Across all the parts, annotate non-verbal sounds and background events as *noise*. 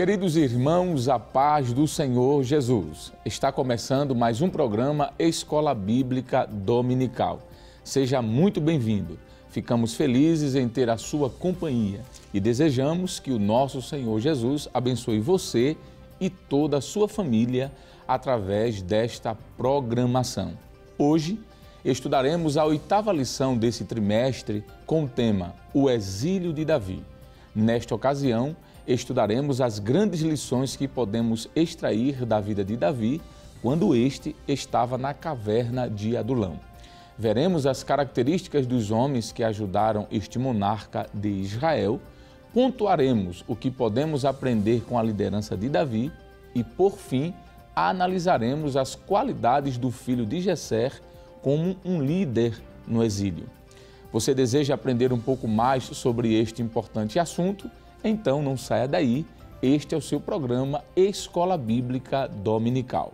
Queridos irmãos, a paz do Senhor Jesus. Está começando mais um programa Escola Bíblica Dominical. Seja muito bem-vindo. Ficamos felizes em ter a sua companhia e desejamos que o nosso Senhor Jesus abençoe você e toda a sua família através desta programação. Hoje estudaremos a oitava lição desse trimestre com o tema O Exílio de Davi. Nesta ocasião, estudaremos as grandes lições que podemos extrair da vida de Davi quando este estava na caverna de Adulão. Veremos as características dos homens que ajudaram este monarca de Israel, pontuaremos o que podemos aprender com a liderança de Davi e, por fim, analisaremos as qualidades do filho de Gesser como um líder no exílio. Você deseja aprender um pouco mais sobre este importante assunto? Então não saia daí, este é o seu programa Escola Bíblica Dominical.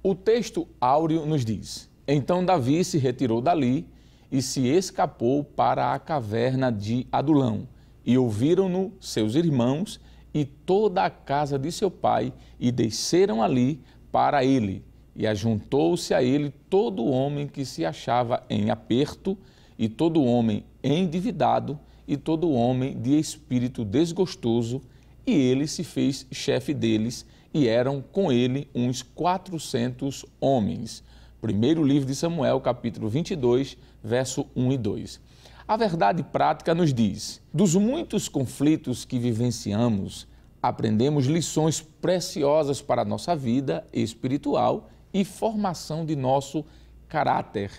O texto áureo nos diz: Então Davi se retirou dali e se escapou para a caverna de Adulão e ouviram-no seus irmãos e toda a casa de seu pai, e desceram ali para ele. E ajuntou-se a ele todo homem que se achava em aperto, e todo homem endividado, e todo homem de espírito desgostoso, e ele se fez chefe deles, e eram com ele uns quatrocentos homens. Primeiro livro de Samuel, capítulo 22, verso 1 e 2. A verdade prática nos diz: dos muitos conflitos que vivenciamos, aprendemos lições preciosas para a nossa vida espiritual e formação de nosso caráter,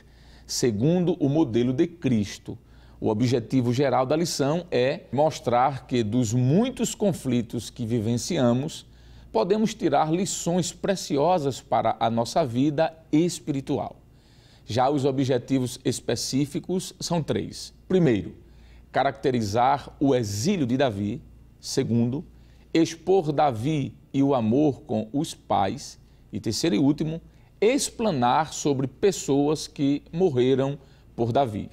segundo o modelo de Cristo. O objetivo geral da lição é mostrar que dos muitos conflitos que vivenciamos, podemos tirar lições preciosas para a nossa vida espiritual. Já os objetivos específicos são três. Primeiro, caracterizar o exílio de Davi. Segundo, expor Davi e o amor com os pais. E terceiro e último, explanar sobre pessoas que morreram por Davi.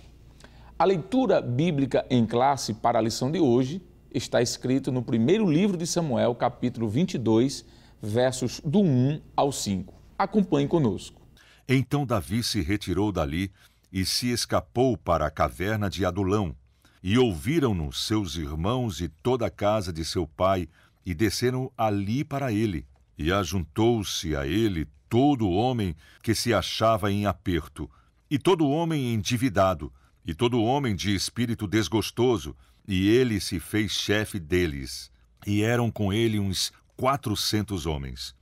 A leitura bíblica em classe para a lição de hoje está escrito no primeiro livro de Samuel, capítulo 22, versos do 1 ao 5. Acompanhe conosco. Então Davi se retirou dali e se escapou para a caverna de Adulão. E ouviram-no seus irmãos e toda a casa de seu pai, e desceram ali para ele. E ajuntou-se a ele todo homem que se achava em aperto, e todo homem endividado, e todo homem de espírito desgostoso, e ele se fez chefe deles. E eram com ele uns quatrocentos homens.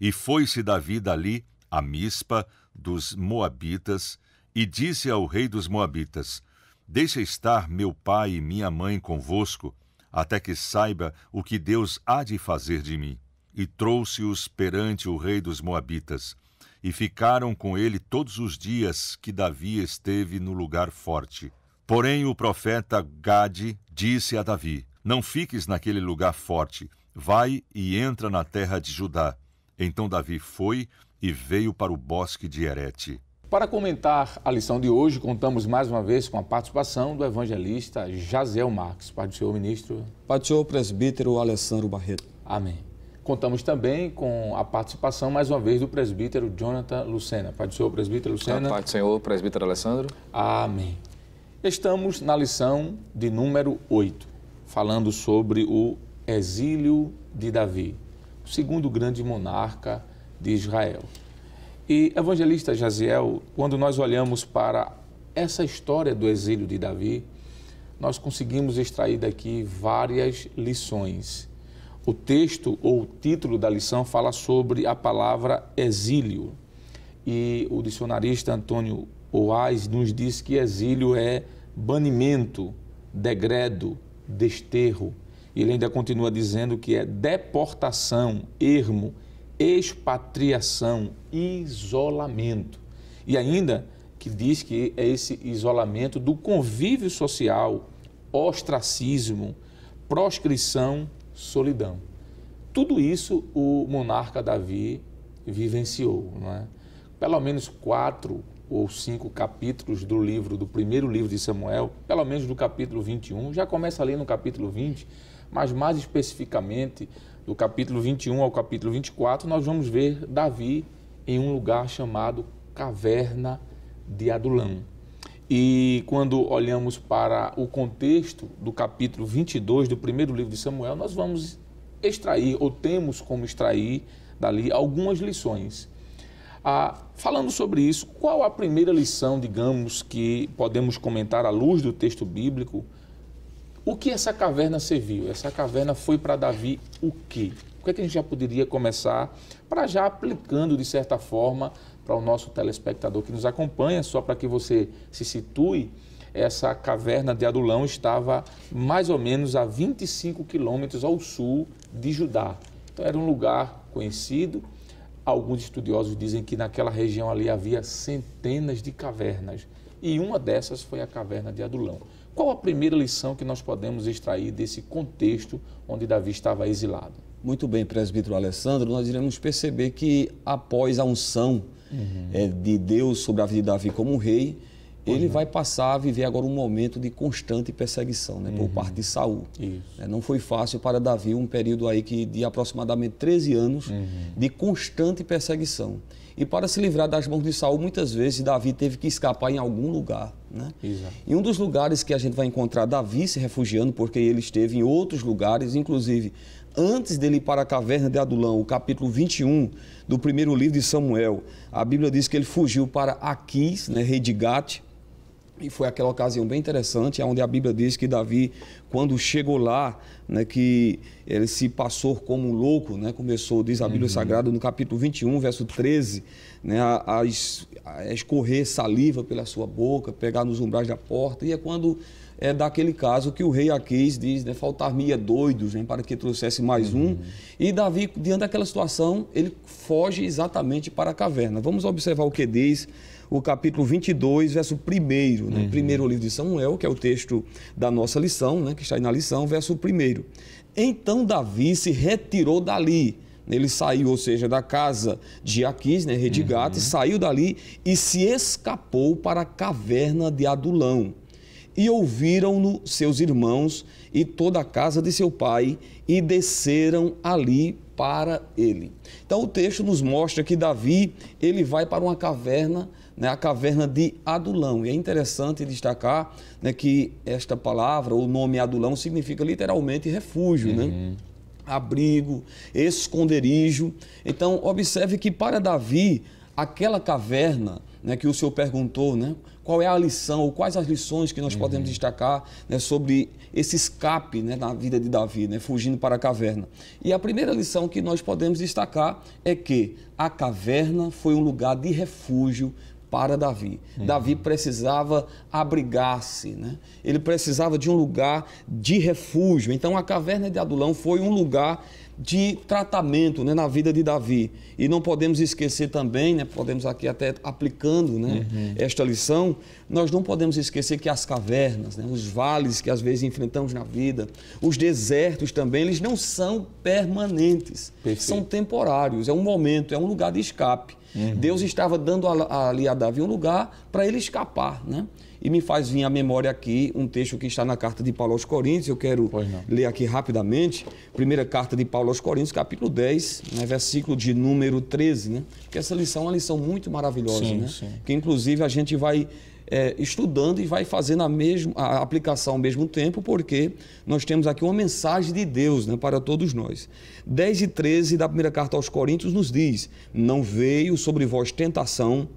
E foi-se Davi dali a Mispa, dos Moabitas e disse ao rei dos Moabitas: Deixa estar meu pai e minha mãe convosco, até que saiba o que Deus há de fazer de mim. E trouxe-os perante o rei dos Moabitas. E ficaram com ele todos os dias que Davi esteve no lugar forte. Porém, o profeta Gade disse a Davi: Não fiques naquele lugar forte, vai e entra na terra de Judá. Então Davi foi e veio para o bosque de Herete. Para comentar a lição de hoje, contamos mais uma vez com a participação do evangelista Jaziel Marques. Pai do Senhor, ministro. Pai do Senhor, presbítero Alessandro Barreto. Amém. Contamos também com a participação, mais uma vez, do presbítero Jonathan Lucena. Pai do Senhor, presbítero Lucena. Pai do Senhor, presbítero Alessandro. Amém. Estamos na lição de número 8, falando sobre o exílio de Davi, o segundo grande monarca de Israel. E evangelista Jaziel, quando nós olhamos para essa história do exílio de Davi, nós conseguimos extrair daqui várias lições. O texto ou o título da lição fala sobre a palavra exílio. E o dicionarista Antônio Oaz nos diz que exílio é banimento, degredo, desterro. E ele ainda continua dizendo que é deportação, ermo, expatriação, isolamento. E ainda que diz que é esse isolamento do convívio social, ostracismo, proscrição, solidão. Tudo isso o monarca Davi vivenciou, não é? Pelo menos quatro ou cinco capítulos do livro, do primeiro livro de Samuel, pelo menos do capítulo 21, já começa ali no capítulo 20, mas mais especificamente do capítulo 21 ao capítulo 24, nós vamos ver Davi em um lugar chamado Caverna de Adulão. E quando olhamos para o contexto do capítulo 22 do primeiro livro de Samuel, nós vamos extrair, ou temos como extrair dali algumas lições. Ah, falando sobre isso, qual a primeira lição, digamos, que podemos comentar à luz do texto bíblico o que essa caverna serviu? Essa caverna foi para Davi o quê? O que, é que a gente já poderia começar para já aplicando de certa forma para o nosso telespectador que nos acompanha, só para que você se situe? Essa caverna de Adulão estava mais ou menos a 25 quilômetros ao sul de Judá. Então era um lugar conhecido, Alguns estudiosos dizem que naquela região ali havia centenas de cavernas e uma dessas foi a caverna de Adulão. Qual a primeira lição que nós podemos extrair desse contexto onde Davi estava exilado? Muito bem, presbítero Alessandro, nós iremos perceber que após a unção uhum. é, de Deus sobre a vida de Davi como rei, ele vai passar a viver agora um momento de constante perseguição né, uhum. por parte de Saul. É, não foi fácil para Davi um período aí que, de aproximadamente 13 anos uhum. de constante perseguição. E para se livrar das mãos de Saul, muitas vezes Davi teve que escapar em algum lugar. Né? Exato. E um dos lugares que a gente vai encontrar Davi se refugiando, porque ele esteve em outros lugares, inclusive antes dele ir para a caverna de Adulão, o capítulo 21 do primeiro livro de Samuel, a Bíblia diz que ele fugiu para Aquis, né, rei de Gate, e foi aquela ocasião bem interessante, onde a Bíblia diz que Davi, quando chegou lá, né, que ele se passou como um louco, né, começou, diz a Bíblia uhum. Sagrada, no capítulo 21, verso 13, né, a, a, escorrer saliva pela sua boca, pegar nos umbrais da porta. E é quando é daquele caso que o rei Aquis diz, né, faltar-me doidos né, para que trouxesse mais uhum. um. E Davi, diante daquela situação, ele foge exatamente para a caverna. Vamos observar o que diz o capítulo 22, verso 1, né? uhum. primeiro livro de Samuel, que é o texto da nossa lição, né? que está aí na lição, verso 1. Então Davi se retirou dali. Ele saiu, ou seja, da casa de Aquis, né, Redigate, uhum. saiu dali e se escapou para a caverna de Adulão. E ouviram-no seus irmãos e toda a casa de seu pai, e desceram ali para ele. Então o texto nos mostra que Davi, ele vai para uma caverna né, a caverna de Adulão. E é interessante destacar né, que esta palavra, o nome Adulão, significa literalmente refúgio, né? uhum. né? abrigo, esconderijo. Então, observe que para Davi, aquela caverna né, que o senhor perguntou, né, qual é a lição, ou quais as lições que nós uhum. podemos destacar né, sobre esse escape né, na vida de Davi, né, fugindo para a caverna. E a primeira lição que nós podemos destacar é que a caverna foi um lugar de refúgio para Davi. Uhum. Davi precisava abrigar-se, né? ele precisava de um lugar de refúgio. Então a caverna de Adulão foi um lugar de tratamento né, na vida de Davi. E não podemos esquecer também, né, podemos aqui até aplicando né, uhum. esta lição, nós não podemos esquecer que as cavernas, né, os vales que às vezes enfrentamos na vida, os desertos também, eles não são permanentes, Perfeito. são temporários, é um momento, é um lugar de escape. Uhum. Deus estava dando ali a Davi um lugar para ele escapar, né? E me faz vir à memória aqui um texto que está na carta de Paulo aos Coríntios, eu quero ler aqui rapidamente. Primeira carta de Paulo aos Coríntios, capítulo 10, né, versículo de número 13, né? Porque essa lição é uma lição muito maravilhosa, sim, né? Sim. Que inclusive a gente vai é, estudando e vai fazendo a, mesmo, a aplicação ao mesmo tempo, porque nós temos aqui uma mensagem de Deus né, para todos nós. 10 e 13 da primeira carta aos Coríntios nos diz: Não veio sobre vós tentação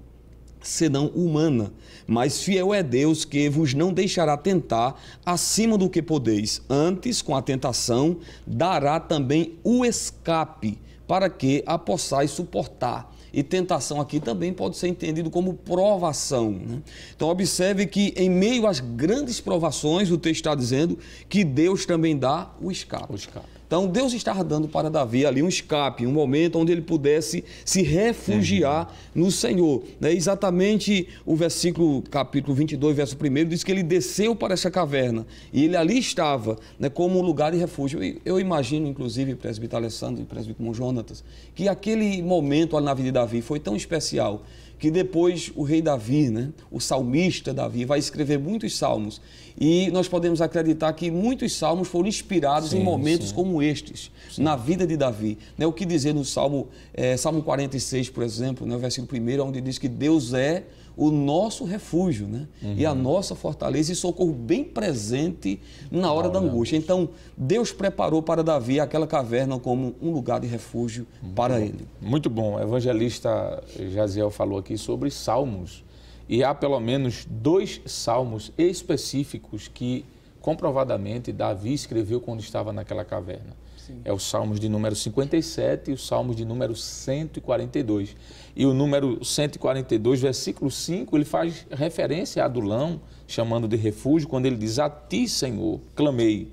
senão humana. Mas fiel é Deus que vos não deixará tentar acima do que podeis, antes, com a tentação, dará também o escape, para que a possais suportar. E tentação aqui também pode ser entendido como provação. Né? Então, observe que, em meio às grandes provações, o texto está dizendo que Deus também dá o escape. O escape. Então Deus estava dando para Davi ali um escape, um momento onde ele pudesse se refugiar uhum. no Senhor. Né? Exatamente o versículo, capítulo 22, verso 1, diz que ele desceu para essa caverna e ele ali estava né, como um lugar de refúgio. eu imagino, inclusive, presbítero Alessandro e presbítero Jonatas, que aquele momento ali na vida de Davi foi tão especial que depois o rei Davi, né, o salmista Davi, vai escrever muitos salmos. E nós podemos acreditar que muitos salmos foram inspirados sim, em momentos sim. como estes, sim. na vida de Davi. Né, o que dizer no Salmo, é, Salmo 46, por exemplo, né, versículo 1, onde diz que Deus é o nosso refúgio né? Uhum. e a uhum. nossa fortaleza e socorro bem presente na hora ah, da angústia. Então, Deus preparou para Davi aquela caverna como um lugar de refúgio muito para bom. ele. Muito bom. O evangelista Jaziel falou aqui sobre salmos. E há pelo menos dois salmos específicos que comprovadamente Davi escreveu quando estava naquela caverna. É o Salmos de número 57 e o Salmos de número 142. E o número 142, versículo 5, ele faz referência a Adulão, chamando de refúgio, quando ele diz: A ti, Senhor, clamei.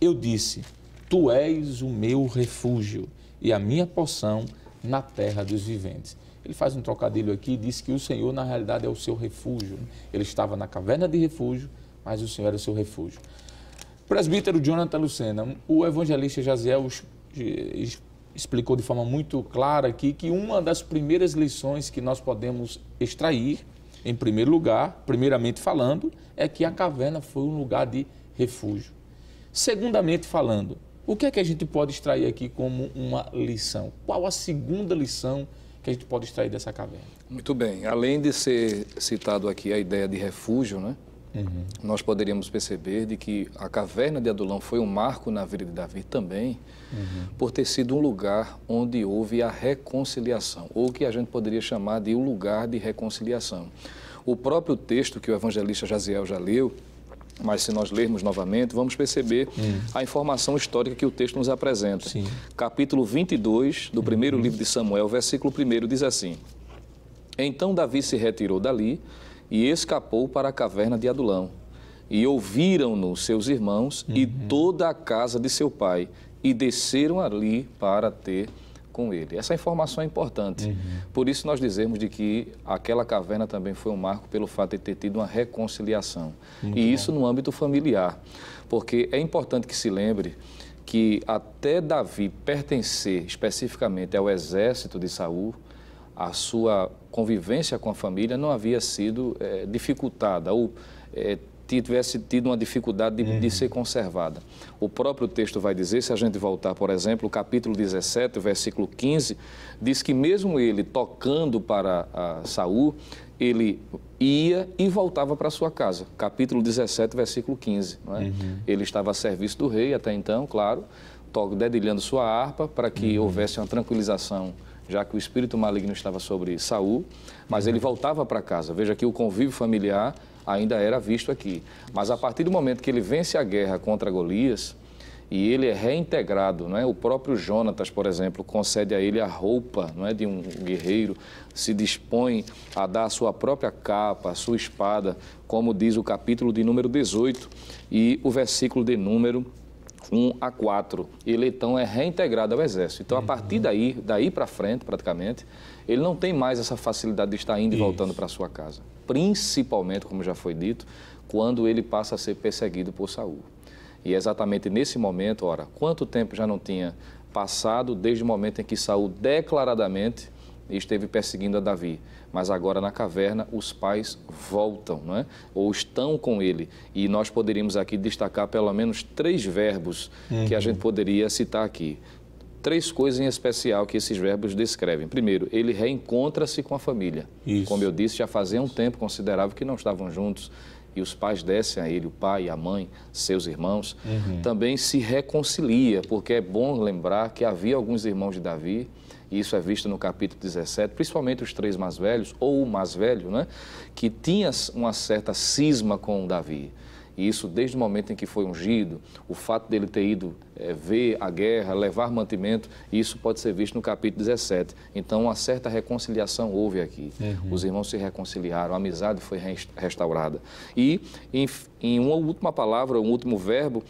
Eu disse: Tu és o meu refúgio e a minha poção na terra dos viventes. Ele faz um trocadilho aqui e diz que o Senhor, na realidade, é o seu refúgio. Ele estava na caverna de refúgio, mas o Senhor era o seu refúgio. Presbítero Jonathan Lucena, o evangelista Jaziel explicou de forma muito clara aqui que uma das primeiras lições que nós podemos extrair, em primeiro lugar, primeiramente falando, é que a caverna foi um lugar de refúgio. Segundamente falando, o que é que a gente pode extrair aqui como uma lição? Qual a segunda lição que a gente pode extrair dessa caverna? Muito bem. Além de ser citado aqui a ideia de refúgio, né? uhum. nós poderíamos perceber de que a caverna de Adulão foi um marco na vida de Davi também, uhum. por ter sido um lugar onde houve a reconciliação, ou que a gente poderia chamar de um lugar de reconciliação. O próprio texto que o evangelista Jaziel já leu, mas se nós lermos novamente, vamos perceber uhum. a informação histórica que o texto nos apresenta. Sim. Capítulo 22 do primeiro uhum. livro de Samuel, versículo 1 diz assim: Então Davi se retirou dali e escapou para a caverna de Adulão. E ouviram-no seus irmãos uhum. e toda a casa de seu pai, e desceram ali para ter com ele. Essa informação é importante. Uhum. Por isso nós dizemos de que aquela caverna também foi um marco pelo fato de ter tido uma reconciliação. Muito e isso no âmbito familiar, porque é importante que se lembre que até Davi pertencer especificamente ao exército de Saul, a sua convivência com a família não havia sido é, dificultada ou é, tivesse tido uma dificuldade de, uhum. de, ser conservada. O próprio texto vai dizer, se a gente voltar, por exemplo, o capítulo 17, versículo 15, diz que mesmo ele tocando para Saul, ele ia e voltava para sua casa. Capítulo 17, versículo 15. É? Uhum. Ele estava a serviço do rei até então, claro, dedilhando sua harpa para que uhum. houvesse uma tranquilização já que o espírito maligno estava sobre Saul, mas ele voltava para casa. Veja que o convívio familiar ainda era visto aqui. Mas a partir do momento que ele vence a guerra contra Golias e ele é reintegrado, não é? O próprio Jonatas, por exemplo, concede a ele a roupa, não é, de um guerreiro, se dispõe a dar a sua própria capa, a sua espada, como diz o capítulo de número 18 e o versículo de número 1 a 4. Ele então é reintegrado ao Exército. Então, a uhum. partir daí, daí para frente, praticamente, ele não tem mais essa facilidade de estar indo e voltando para sua casa. Principalmente, como já foi dito, quando ele passa a ser perseguido por Saul. E é exatamente nesse momento, ora, quanto tempo já não tinha passado desde o momento em que Saul declaradamente esteve perseguindo a Davi? mas agora na caverna os pais voltam, não é? ou estão com ele. E nós poderíamos aqui destacar pelo menos três verbos uhum. que a uhum. gente poderia citar aqui. Três coisas em especial que esses verbos descrevem. Primeiro, ele reencontra-se com a família. Isso. Como eu disse, já fazia um tempo considerável que não estavam juntos e os pais descem a ele, o pai, a mãe, seus irmãos, uhum. também se reconcilia, porque é bom lembrar que havia alguns irmãos de Davi isso é visto no capítulo 17, principalmente os três mais velhos, ou o mais velho, né, que tinha uma certa cisma com Davi. E isso desde o momento em que foi ungido, o fato dele ter ido é, ver a guerra, levar mantimento, isso pode ser visto no capítulo 17. Então, uma certa reconciliação houve aqui. Uhum. Os irmãos se reconciliaram, a amizade foi restaurada. E, em, em uma última palavra, um último verbo,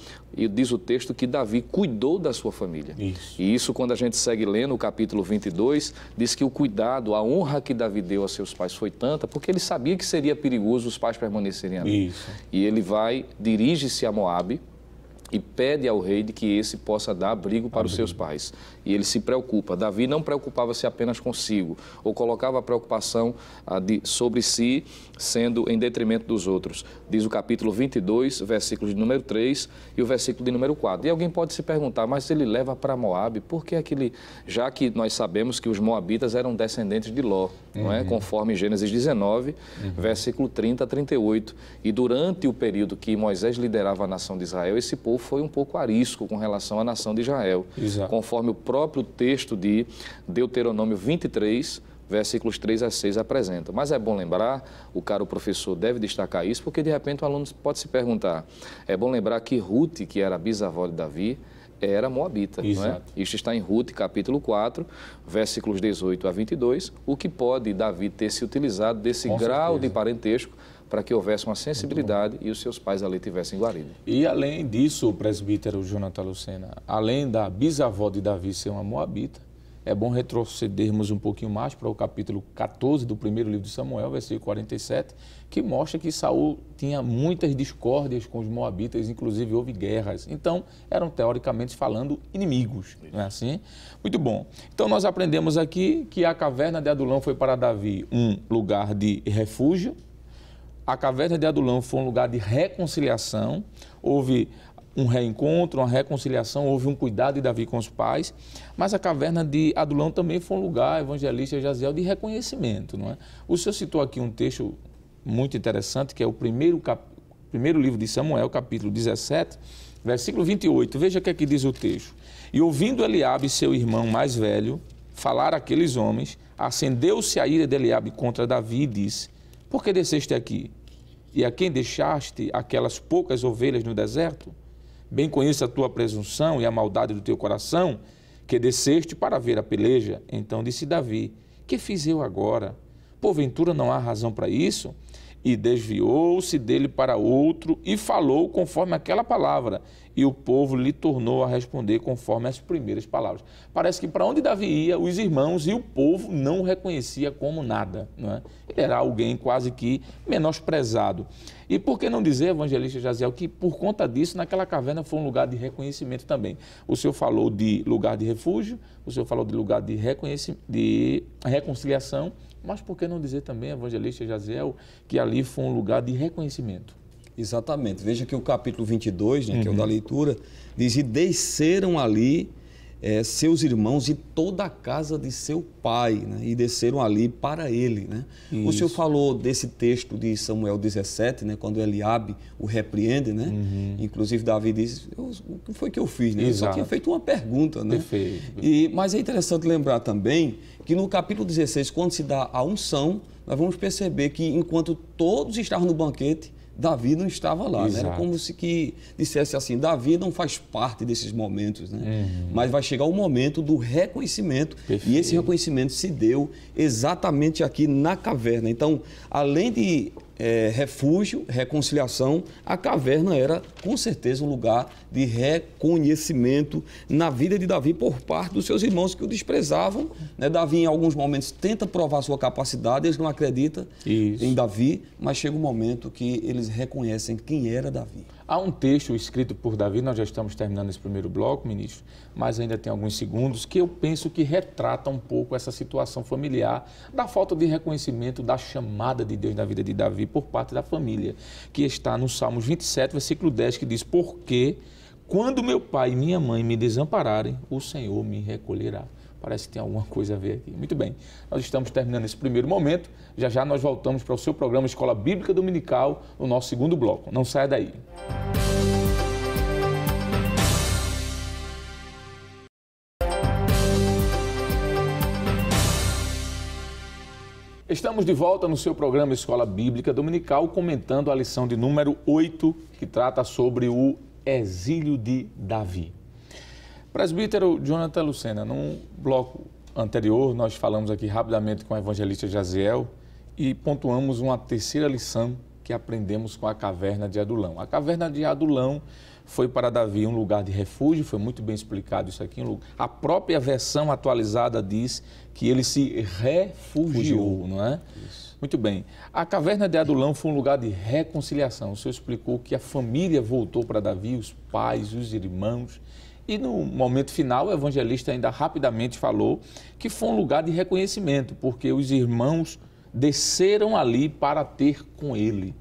diz o texto que Davi cuidou da sua família. Isso. E isso, quando a gente segue lendo o capítulo 22, diz que o cuidado, a honra que Davi deu a seus pais foi tanta, porque ele sabia que seria perigoso os pais permanecerem ali. Isso. E ele vai, dirige-se a Moabe, e pede ao rei de que esse possa dar abrigo para abrigo. os seus pais e ele se preocupa. Davi não preocupava-se apenas consigo, ou colocava a preocupação ah, sobre si, sendo em detrimento dos outros. Diz o capítulo 22, versículo de número 3 e o versículo de número 4. E alguém pode se perguntar, mas ele leva para Moab, por que aquele. Já que nós sabemos que os moabitas eram descendentes de Ló, uhum. não é? Uhum. conforme Gênesis 19, uhum. versículo 30 a 38. E durante o período que Moisés liderava a nação de Israel, esse povo foi um pouco arisco com relação à nação de Israel, Exato. conforme o próprio texto de Deuteronômio 23, versículos 3 a 6 apresenta. Mas é bom lembrar, o caro professor deve destacar isso, porque de repente o aluno pode se perguntar. É bom lembrar que Ruth, que era bisavó de Davi, era moabita. É? Isso está em Ruth, capítulo 4, versículos 18 a 22, o que pode Davi ter se utilizado desse Com grau certeza. de parentesco para que houvesse uma sensibilidade e os seus pais ali tivessem guarida. E além disso, o presbítero Jonathan Lucena, além da bisavó de Davi ser uma moabita, é bom retrocedermos um pouquinho mais para o capítulo 14 do primeiro livro de Samuel, versículo 47, que mostra que Saul tinha muitas discórdias com os moabitas, inclusive houve guerras. Então, eram teoricamente falando inimigos, não é assim? Muito bom. Então nós aprendemos aqui que a caverna de Adulão foi para Davi um lugar de refúgio, a caverna de Adulão foi um lugar de reconciliação, houve um reencontro, uma reconciliação, houve um cuidado de Davi com os pais, mas a caverna de Adulão também foi um lugar evangelista Jaziel de reconhecimento, não é? O senhor citou aqui um texto muito interessante, que é o primeiro, cap... primeiro livro de Samuel, capítulo 17, versículo 28. Veja o que aqui é diz o texto. E ouvindo Eliabe, seu irmão mais velho, falar àqueles homens, acendeu-se a ira de Eliabe contra Davi e disse: Por que desceste aqui? e a quem deixaste aquelas poucas ovelhas no deserto? Bem conheço a tua presunção e a maldade do teu coração, que desceste para ver a peleja. Então disse Davi: Que fiz eu agora? Porventura não há razão para isso? E desviou-se dele para outro e falou conforme aquela palavra e o povo lhe tornou a responder conforme as primeiras palavras. Parece que para onde Davi ia, os irmãos e o povo não o reconhecia como nada. Não é? Ele era alguém quase que menosprezado. E por que não dizer, evangelista Jaziel, que por conta disso, naquela caverna foi um lugar de reconhecimento também. O senhor falou de lugar de refúgio, o senhor falou de lugar de, de reconciliação, mas por que não dizer também, evangelista Jaziel, que ali foi um lugar de reconhecimento? Exatamente. Veja que o capítulo 22, né, uhum. que é o uhum. da leitura, diz: E desceram ali é, seus irmãos e toda a casa de seu pai, né, e desceram ali para ele. Né? O senhor falou desse texto de Samuel 17, né, quando Eliabe o repreende, né? Uhum. inclusive Davi diz: O que foi que eu fiz? Né? Eu só tinha feito uma pergunta. Né? Perfeito. E, mas é interessante lembrar também que no capítulo 16, quando se dá a unção, nós vamos perceber que enquanto todos estavam no banquete, Davi não estava lá. Né? Era como se que dissesse assim, Davi não faz parte desses momentos, né? Uhum. mas vai chegar o momento do reconhecimento. Perfeito. E esse reconhecimento se deu exatamente aqui na caverna. Então, além de é, refúgio, reconciliação, a caverna era com certeza um lugar de reconhecimento na vida de Davi por parte dos seus irmãos que o desprezavam. Né? Davi, em alguns momentos, tenta provar sua capacidade, eles não acreditam Isso. em Davi, mas chega um momento que eles reconhecem quem era Davi. Há um texto escrito por Davi, nós já estamos terminando esse primeiro bloco, ministro, mas ainda tem alguns segundos, que eu penso que retrata um pouco essa situação familiar, da falta de reconhecimento da chamada de Deus na vida de Davi por parte da família, que está no Salmos 27, versículo 10, que diz: Porque quando meu pai e minha mãe me desampararem, o Senhor me recolherá. Parece que tem alguma coisa a ver aqui. Muito bem, nós estamos terminando esse primeiro momento. Já já nós voltamos para o seu programa Escola Bíblica Dominical, no nosso segundo bloco. Não saia daí. Estamos de volta no seu programa Escola Bíblica Dominical, comentando a lição de número 8, que trata sobre o exílio de Davi. Presbítero Jonathan Lucena, num bloco anterior, nós falamos aqui rapidamente com o evangelista Jaziel e pontuamos uma terceira lição que aprendemos com a caverna de Adulão. A caverna de Adulão foi para Davi um lugar de refúgio, foi muito bem explicado isso aqui. A própria versão atualizada diz que ele se refugiou, não é? Isso. Muito bem. A caverna de Adulão foi um lugar de reconciliação. O senhor explicou que a família voltou para Davi, os pais, os irmãos. E no momento final, o evangelista ainda rapidamente falou que foi um lugar de reconhecimento, porque os irmãos desceram ali para ter com ele.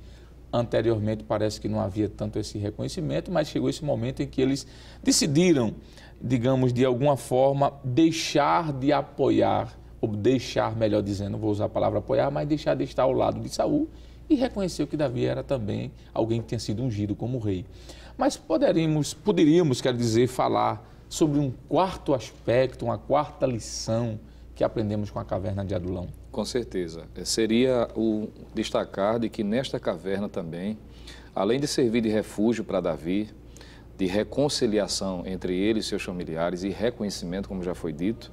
Anteriormente parece que não havia tanto esse reconhecimento, mas chegou esse momento em que eles decidiram, digamos, de alguma forma, deixar de apoiar, ou deixar, melhor dizendo, não vou usar a palavra apoiar, mas deixar de estar ao lado de Saul e reconheceu que Davi era também alguém que tinha sido ungido como rei. Mas poderíamos, poderíamos, quer dizer, falar sobre um quarto aspecto, uma quarta lição que aprendemos com a caverna de Adulão. Com certeza. É, seria o destacar de que nesta caverna também, além de servir de refúgio para Davi, de reconciliação entre ele e seus familiares e reconhecimento, como já foi dito,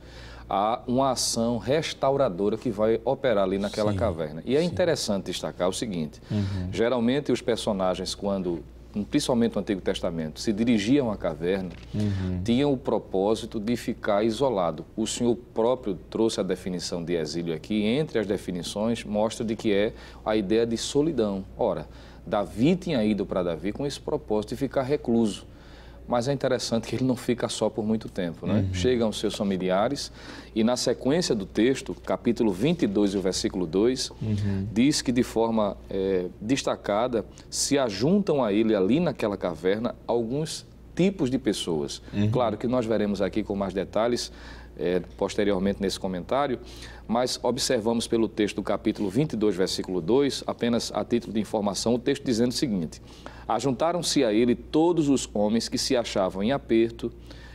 há uma ação restauradora que vai operar ali naquela sim, caverna. E é sim. interessante destacar o seguinte: uhum. geralmente os personagens, quando principalmente no Antigo Testamento, se dirigiam à caverna, uhum. tinham o propósito de ficar isolado. O Senhor próprio trouxe a definição de exílio aqui, entre as definições, mostra de que é a ideia de solidão. Ora, Davi tinha ido para Davi com esse propósito de ficar recluso mas é interessante que ele não fica só por muito tempo. Né? Uhum. Chegam os seus familiares e, na sequência do texto, capítulo 22 e versículo 2, uhum. diz que de forma é, destacada se ajuntam a ele ali naquela caverna alguns tipos de pessoas. Uhum. Claro que nós veremos aqui com mais detalhes é, posteriormente nesse comentário, mas observamos pelo texto do capítulo 22, versículo 2, apenas a título de informação, o texto dizendo o seguinte: Ajuntaram-se a ele todos os homens que se achavam em aperto,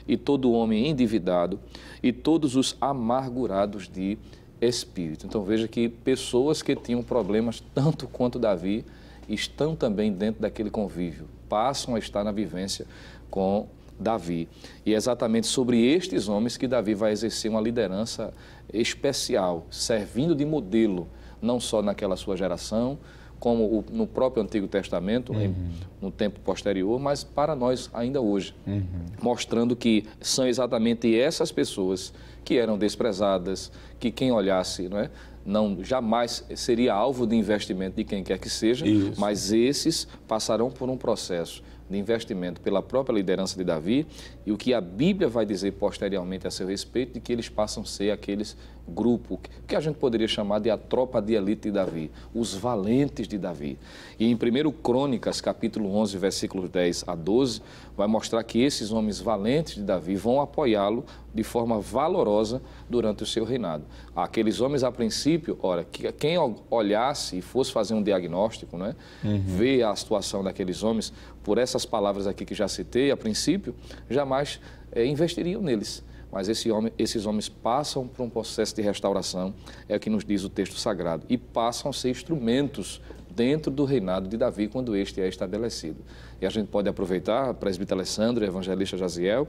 e todo homem endividado, e todos os amargurados de espírito. Então veja que pessoas que tinham problemas tanto quanto Davi estão também dentro daquele convívio, passam a estar na vivência com Davi. E é exatamente sobre estes homens que Davi vai exercer uma liderança especial, servindo de modelo, não só naquela sua geração, como no próprio Antigo Testamento, uhum. no tempo posterior, mas para nós ainda hoje, uhum. mostrando que são exatamente essas pessoas que eram desprezadas, que quem olhasse, não é? Não, jamais seria alvo de investimento de quem quer que seja, Isso. mas esses passarão por um processo de investimento pela própria liderança de Davi e o que a Bíblia vai dizer posteriormente a seu respeito, de que eles passam a ser aqueles grupo que a gente poderia chamar de a tropa de elite de Davi, os valentes de Davi. E em 1 Crônicas, capítulo 11, versículos 10 a 12, vai mostrar que esses homens valentes de Davi vão apoiá-lo de forma valorosa durante o seu reinado. Aqueles homens, a princípio, ora, que quem olhasse e fosse fazer um diagnóstico, né, uhum. ver a situação daqueles homens, por essas palavras aqui que já citei, a princípio, jamais jamais é, eh, investiriam neles. Mas esse homem, esses homens passam por um processo de restauração, é o que nos diz o texto sagrado, e passam a ser instrumentos dentro do reinado de Davi quando este é estabelecido. E a gente pode aproveitar, presbítero Alessandro e evangelista Jaziel,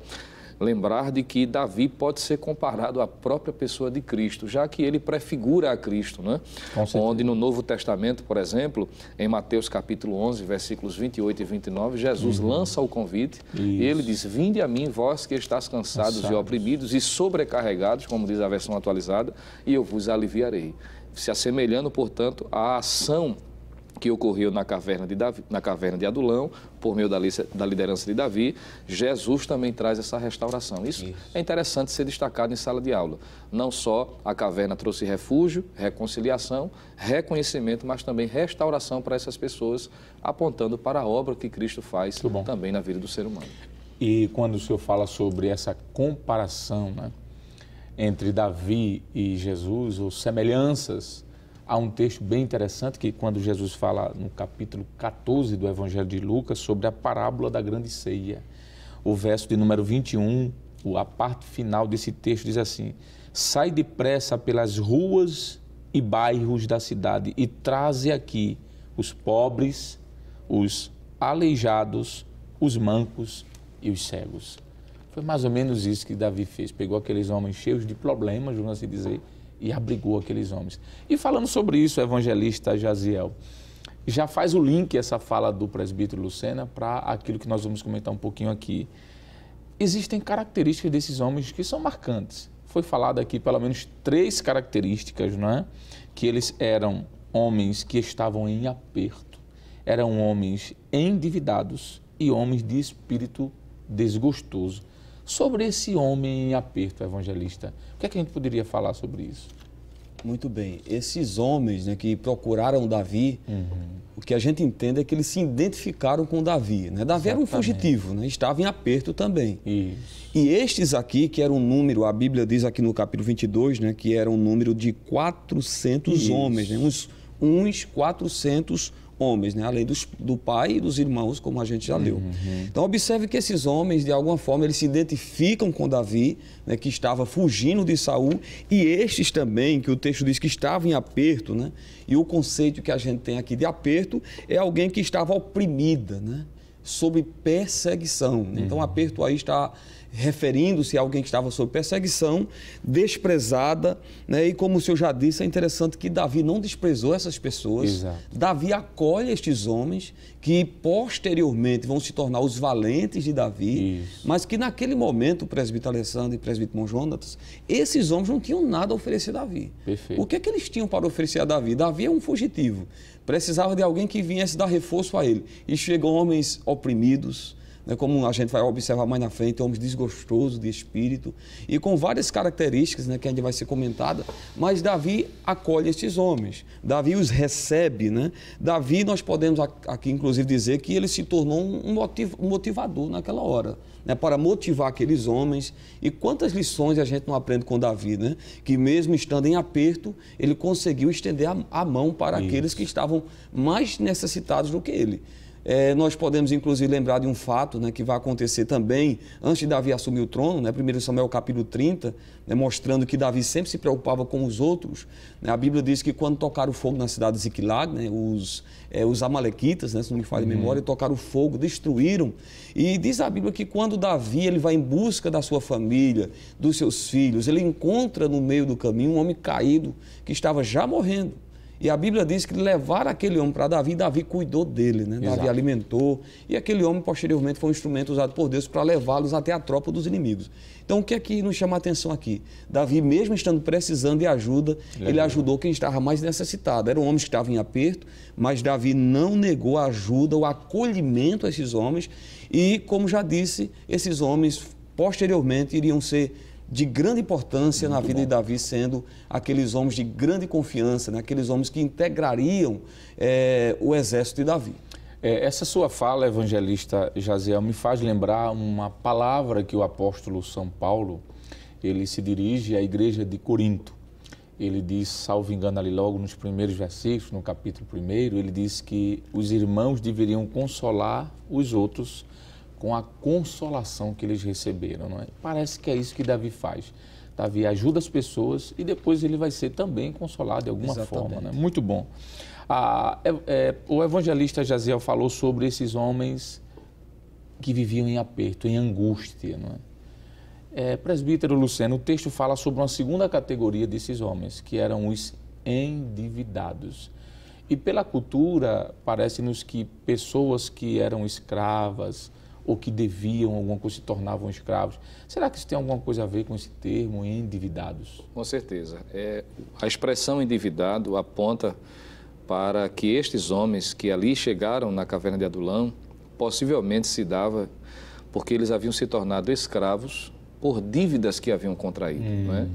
lembrar de que Davi pode ser comparado à própria pessoa de Cristo, já que ele prefigura a Cristo, né? Onde no Novo Testamento, por exemplo, em Mateus capítulo 11, versículos 28 e 29, Jesus uhum. lança o convite Isso. e ele diz: "Vinde a mim, vós que estás cansados Cansado. e oprimidos e sobrecarregados", como diz a versão atualizada, "e eu vos aliviarei" se assemelhando, portanto, à ação que ocorreu na caverna de, Davi, na caverna de Adulão, por meio da, da liderança de Davi, Jesus também traz essa restauração. Isso, Isso, é interessante ser destacado em sala de aula. Não só a caverna trouxe refúgio, reconciliação, reconhecimento, mas também restauração para essas pessoas, apontando para a obra que Cristo faz também na vida do ser humano. E quando o senhor fala sobre essa comparação né, entre Davi e Jesus, ou semelhanças, Há um texto bem interessante que, quando Jesus fala no capítulo 14 do Evangelho de Lucas sobre a parábola da grande ceia, o verso de número 21, a parte final desse texto diz assim: Sai depressa pelas ruas e bairros da cidade e traze aqui os pobres, os aleijados, os mancos e os cegos. Foi mais ou menos isso que Davi fez. Pegou aqueles homens cheios de problemas, vamos assim dizer, e abrigou aqueles homens. E falando sobre isso, o evangelista Jaziel já faz o link, essa fala do presbítero Lucena, para aquilo que nós vamos comentar um pouquinho aqui. Existem características desses homens que são marcantes. Foi falado aqui pelo menos três características, não é? Que eles eram homens que estavam em aperto, eram homens endividados e homens de espírito desgostoso sobre esse homem em aperto evangelista. O que é que a gente poderia falar sobre isso? Muito bem. Esses homens né, que procuraram Davi, uhum. o que a gente entende é que eles se identificaram com Davi. Né? Davi Exatamente. era um fugitivo, né? estava em aperto também. Isso. E estes aqui, que era um número, a Bíblia diz aqui no capítulo 22, né, que era um número de 400 Isso. homens, né? uns, uns 400 homens homens, né? a lei dos, do pai e dos irmãos, como a gente já leu. Uhum. Então, observe que esses homens, de alguma forma, eles se identificam com Davi, né, que estava fugindo de Saul, e estes também, que o texto diz que estavam em aperto, né? e o conceito que a gente tem aqui de aperto é alguém que estava oprimida, né? sob perseguição. Então, uhum. Então, aperto aí está referindo-se a alguém que estava sob perseguição, desprezada, né? e como o senhor já disse, é interessante que Davi não desprezou essas pessoas. Exato. Davi acolhe estes homens que posteriormente vão se tornar os valentes de Davi, Isso. mas que naquele momento, o presbítero Alessandro e o presbítero Jonatas, esses homens não tinham nada a oferecer a Davi. Perfeito. O que é que eles tinham para oferecer a Davi? Davi é um fugitivo, precisava de alguém que viesse dar reforço a ele. E chegam homens oprimidos, né, como a gente vai observar mais na frente, homens desgostosos de espírito e com várias características né, que ainda vai ser comentada, mas Davi acolhe estes homens, Davi os recebe. Né? Davi, nós podemos aqui inclusive dizer que ele se tornou um motivador naquela hora. Né, para motivar aqueles homens. E quantas lições a gente não aprende com Davi, né? Que mesmo estando em aperto, ele conseguiu estender a, a mão para Isso. aqueles que estavam mais necessitados do que ele. É, nós podemos, inclusive, lembrar de um fato né, que vai acontecer também antes de Davi assumir o trono, né, 1 Samuel capítulo 30, né, mostrando que Davi sempre se preocupava com os outros. Né, a Bíblia diz que quando tocaram fogo na cidade de Ziklag, né, os, é, os amalequitas, né, se não me falha uhum. a memória, uhum. tocaram fogo, destruíram. E diz a Bíblia que quando Davi ele vai em busca da sua família, dos seus filhos, ele encontra no meio do caminho um homem caído que estava já morrendo. E a Bíblia diz que levaram aquele homem para Davi, Davi cuidou dele, né? Exato. Davi alimentou. E aquele homem, posteriormente, foi um instrumento usado por Deus para levá-los até a tropa dos inimigos. Então, o que é que nos chama a atenção aqui? Davi, mesmo estando precisando de ajuda, ele, ele ajudou quem estava mais necessitado. Eram homens que estavam em aperto, mas Davi não negou a ajuda, o acolhimento a esses homens. E, como já disse, esses homens posteriormente iriam ser de grande importância Muito na vida bom. de Davi, sendo aqueles homens de grande confiança, né? aqueles homens que integrariam é, o exército de Davi. É, essa sua fala, evangelista Jaziel, me faz lembrar uma palavra que o apóstolo São Paulo ele se dirige à igreja de Corinto. Ele diz, salvo engano ali logo nos primeiros versículos, no capítulo 1, ele diz que os irmãos deveriam consolar os outros com a consolação que eles receberam. Não é? Parece que é isso que Davi faz. Davi ajuda as pessoas e depois ele vai ser também consolado de alguma Exatamente. forma. Né? Muito bom. Ah, é, é, o evangelista Jaziel falou sobre esses homens que viviam em aperto, em angústia. Não é? é? presbítero Luciano, o texto fala sobre uma segunda categoria desses homens, que eram os endividados. E pela cultura, parece-nos que pessoas que eram escravas, ou que deviam alguma coisa, se tornavam escravos. Será que isso tem alguma coisa a ver com esse termo endividados? Com certeza. É, a expressão endividado aponta para que estes homens que ali chegaram na caverna de Adulão, possivelmente se dava porque eles haviam se tornado escravos por dívidas que haviam contraído. Hum. É?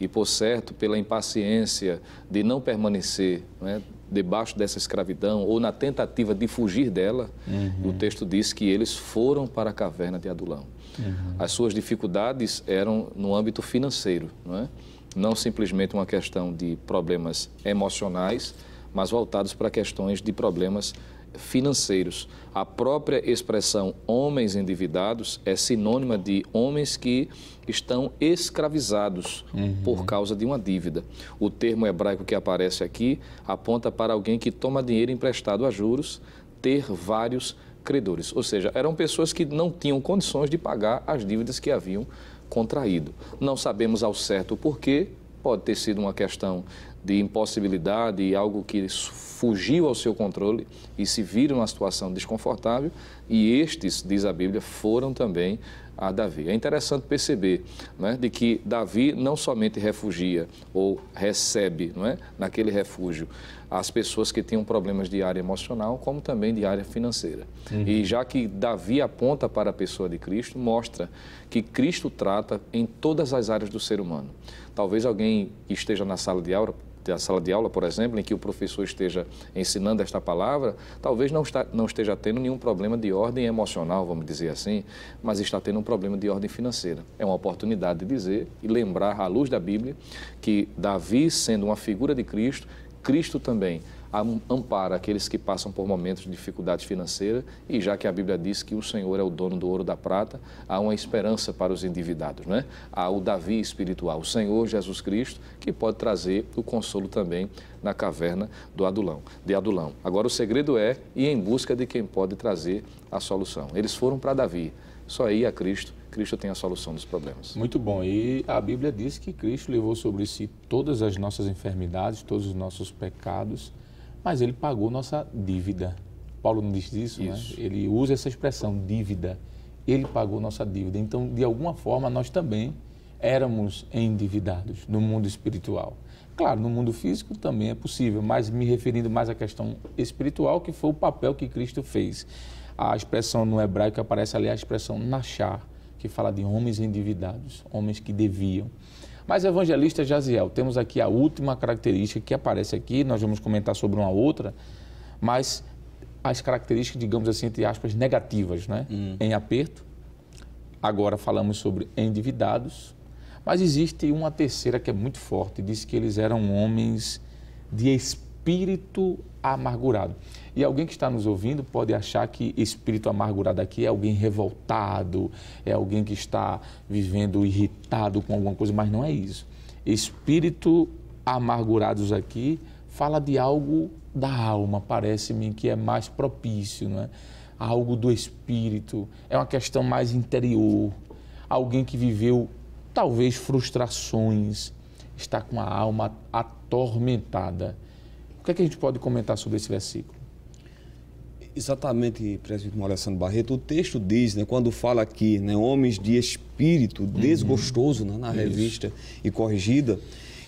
E, por certo, pela impaciência de não permanecer é? debaixo dessa escravidão ou na tentativa de fugir dela, uhum. o texto diz que eles foram para a caverna de Adulão. Uhum. As suas dificuldades eram no âmbito financeiro, não é? Não simplesmente uma questão de problemas emocionais, mas voltados para questões de problemas financeiros. A própria expressão homens endividados é sinônima de homens que estão escravizados uhum. por causa de uma dívida. O termo hebraico que aparece aqui aponta para alguém que toma dinheiro emprestado a juros, ter vários credores. Ou seja, eram pessoas que não tinham condições de pagar as dívidas que haviam contraído. Não sabemos ao certo o porquê, pode ter sido uma questão de impossibilidade, algo que fugiu ao seu controle e se viram numa situação desconfortável, e estes, diz a Bíblia, foram também a Davi. É interessante perceber né, de que Davi não somente refugia ou recebe é naquele refúgio as pessoas que tinham problemas de área emocional, como também de área financeira. Uhum. E já que Davi aponta para a pessoa de Cristo, mostra que Cristo trata em todas as áreas do ser humano. Talvez alguém que esteja na sala de aula, da sala de aula, por exemplo, em que o professor esteja ensinando esta palavra, talvez não, está, não esteja tendo nenhum problema de ordem emocional, vamos dizer assim, mas está tendo um problema de ordem financeira. É uma oportunidade de dizer e lembrar, à luz da Bíblia, que Davi, sendo uma figura de Cristo, Cristo também ampara aqueles que passam por momentos de dificuldade financeira e já que a Bíblia diz que o Senhor é o dono do ouro da prata, há uma esperança para os endividados, né? Há o Davi espiritual, o Senhor Jesus Cristo, que pode trazer o consolo também na caverna do Adulão, de Adulão. Agora o segredo é ir em busca de quem pode trazer a solução. Eles foram para Davi, só aí a Cristo Cristo tem a solução dos problemas. Muito bom. E a Bíblia diz que Cristo levou sobre si todas as nossas enfermidades, todos os nossos pecados mas ele pagou nossa dívida. Paulo não diz isso, isso. Né? ele usa essa expressão, dívida. Ele pagou nossa dívida. Então, de alguma forma, nós também éramos endividados no mundo espiritual. Claro, no mundo físico também é possível, mas me referindo mais à questão espiritual, que foi o papel que Cristo fez. A expressão no hebraico aparece ali a expressão nachar, que fala de homens endividados, homens que deviam. Mas evangelista Jaziel, temos aqui a última característica que aparece aqui, nós vamos comentar sobre uma outra, mas as características, digamos assim, entre aspas, negativas, né? Hum. Em aperto. Agora falamos sobre endividados, mas existe uma terceira que é muito forte, diz que eles eram homens de espírito amargurado. E alguém que está nos ouvindo pode achar que espírito amargurado aqui é alguém revoltado, é alguém que está vivendo irritado com alguma coisa, mas não é isso. Espírito amargurados aqui fala de algo da alma, parece-me que é mais propício, não é? Algo do espírito, é uma questão mais interior. Alguém que viveu talvez frustrações, está com a alma atormentada. O que é que a gente pode comentar sobre esse versículo? Exatamente, presidente Alessandro Barreto. O texto diz, né, quando fala aqui, né, homens de espírito uhum. desgostoso uhum. né, na Isso. revista e corrigida,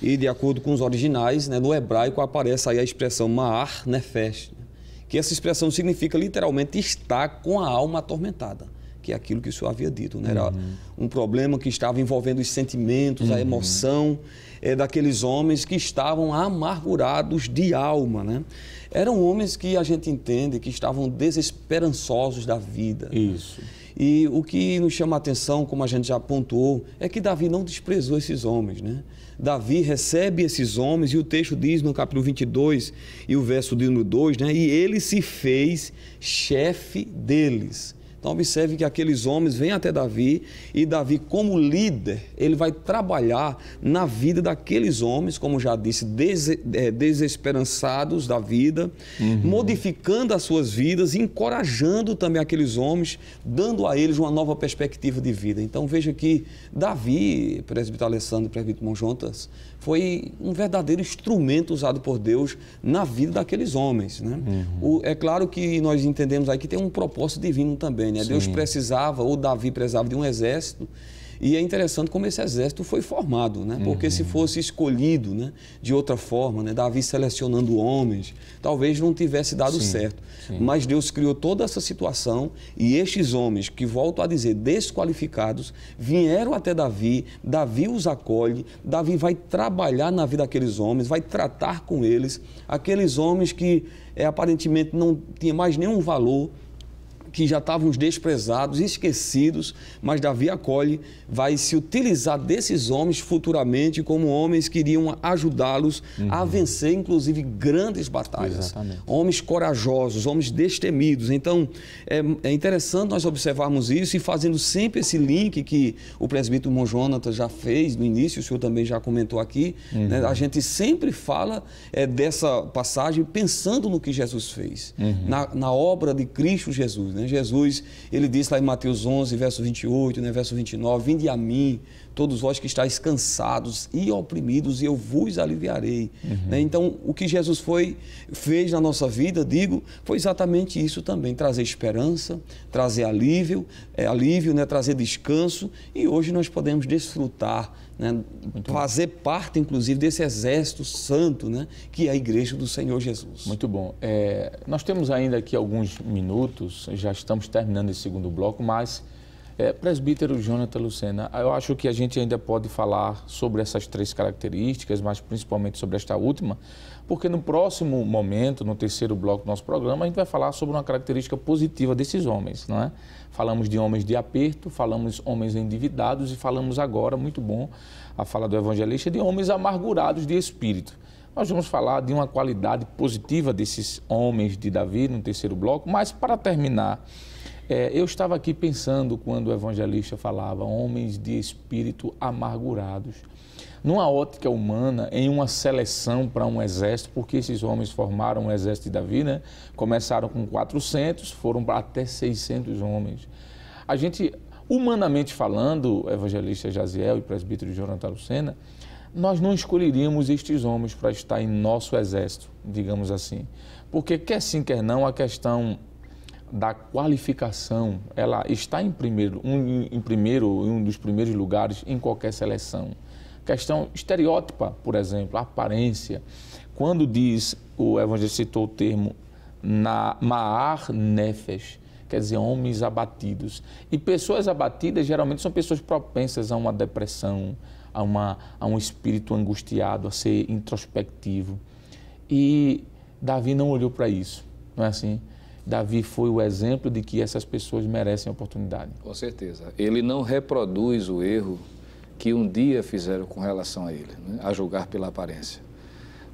e de acordo com os originais, né, no hebraico aparece aí a expressão maar nefesh, né, que essa expressão significa literalmente estar com a alma atormentada, que é aquilo que o senhor havia dito, né, era uhum. um problema que estava envolvendo os sentimentos, uhum. a emoção é, daqueles homens que estavam amargurados de alma, né? Eram homens que a gente entende que estavam desesperançosos da vida. Isso. E o que nos chama a atenção, como a gente já apontou, é que Davi não desprezou esses homens, né? Davi recebe esses homens e o texto diz no capítulo 22 e o verso de 1 2, né? E ele se fez chefe deles. Então observe que aqueles homens vêm até Davi e Davi, como líder, ele vai trabalhar na vida daqueles homens, como já disse, des é, desesperançados da vida, uhum. modificando as suas vidas, encorajando também aqueles homens, dando a eles uma nova perspectiva de vida. Então veja que Davi, presbítero Alessandro, presbítero Monjontas, foi um verdadeiro instrumento usado por Deus na vida daqueles homens. Né? Uhum. O, é claro que nós entendemos aí que tem um propósito divino também. Né? Deus precisava, ou Davi precisava de um exército, e é interessante como esse exército foi formado, né? porque uhum. se fosse escolhido né? de outra forma, né? Davi selecionando homens, talvez não tivesse dado sim, certo. Sim. Mas Deus criou toda essa situação e estes homens, que volto a dizer, desqualificados, vieram até Davi, Davi os acolhe, Davi vai trabalhar na vida daqueles homens, vai tratar com eles, aqueles homens que é, aparentemente não tinha mais nenhum valor que já estavam desprezados, esquecidos, mas Davi acolhe, vai se utilizar desses homens futuramente como homens que iriam ajudá-los uhum. a vencer, inclusive, grandes batalhas. Exatamente. Homens corajosos, homens destemidos. Então, é, é, interessante nós observarmos isso e fazendo sempre esse link que o presbítero Mon Jonathan já fez no início, o senhor também já comentou aqui. Né? Uhum. Né? A gente sempre fala é, dessa passagem pensando no que Jesus fez, uhum. na, na obra de Cristo Jesus, né? Jesus, ele disse lá em Mateus 11, verso 28, né, verso 29, Vinde a mim, todos vós que estáis cansados e oprimidos, e eu vos aliviarei. Né? Uhum. Né? Então, o que Jesus foi fez na nossa vida, digo, foi exatamente isso também: trazer esperança, trazer alívio, é, alívio, né? trazer descanso. E hoje nós podemos desfrutar, né? fazer bom. parte, inclusive, desse exército santo, né? que é a Igreja do Senhor Jesus. Muito bom. É, nós temos ainda aqui alguns minutos, já estamos terminando esse segundo bloco, mas é, presbítero Jonathan Lucena, eu acho que a gente ainda pode falar sobre essas três características, mas principalmente sobre esta última, porque no próximo momento, no terceiro bloco do nosso programa, a gente vai falar sobre uma característica positiva desses homens, não é? Falamos de homens de aperto, falamos homens endividados e falamos agora, muito bom, a fala do evangelista, de homens amargurados de espírito. Nós vamos falar de uma qualidade positiva desses homens de Davi no terceiro bloco, mas para terminar é, eu estava aqui pensando quando o evangelista falava homens de espírito amargurados. Numa ótica humana, em uma seleção para um exército, porque esses homens formaram o exército de Davi, né? Começaram com 400, foram para até 600 homens. A gente, humanamente falando, evangelista Jaziel e presbítero Jonathan Lucena, nós não escolheríamos estes homens para estar em nosso exército, digamos assim. Porque, quer sim, quer não, a questão da qualificação, ela está em primeiro, um, em primeiro, um dos primeiros lugares em qualquer seleção. Questão estereótipa, por exemplo, aparência. Quando diz, o Evangelho citou o termo na Ma'ar Nefesh, quer dizer, homens abatidos. E pessoas abatidas geralmente são pessoas propensas a uma depressão, a, uma, a um espírito angustiado, a ser introspectivo. E Davi não olhou para isso, não é assim? Davi foi o exemplo de que essas pessoas merecem oportunidade. Com certeza. Ele não reproduz o erro que um dia fizeram com relação a ele, né? a julgar pela aparência.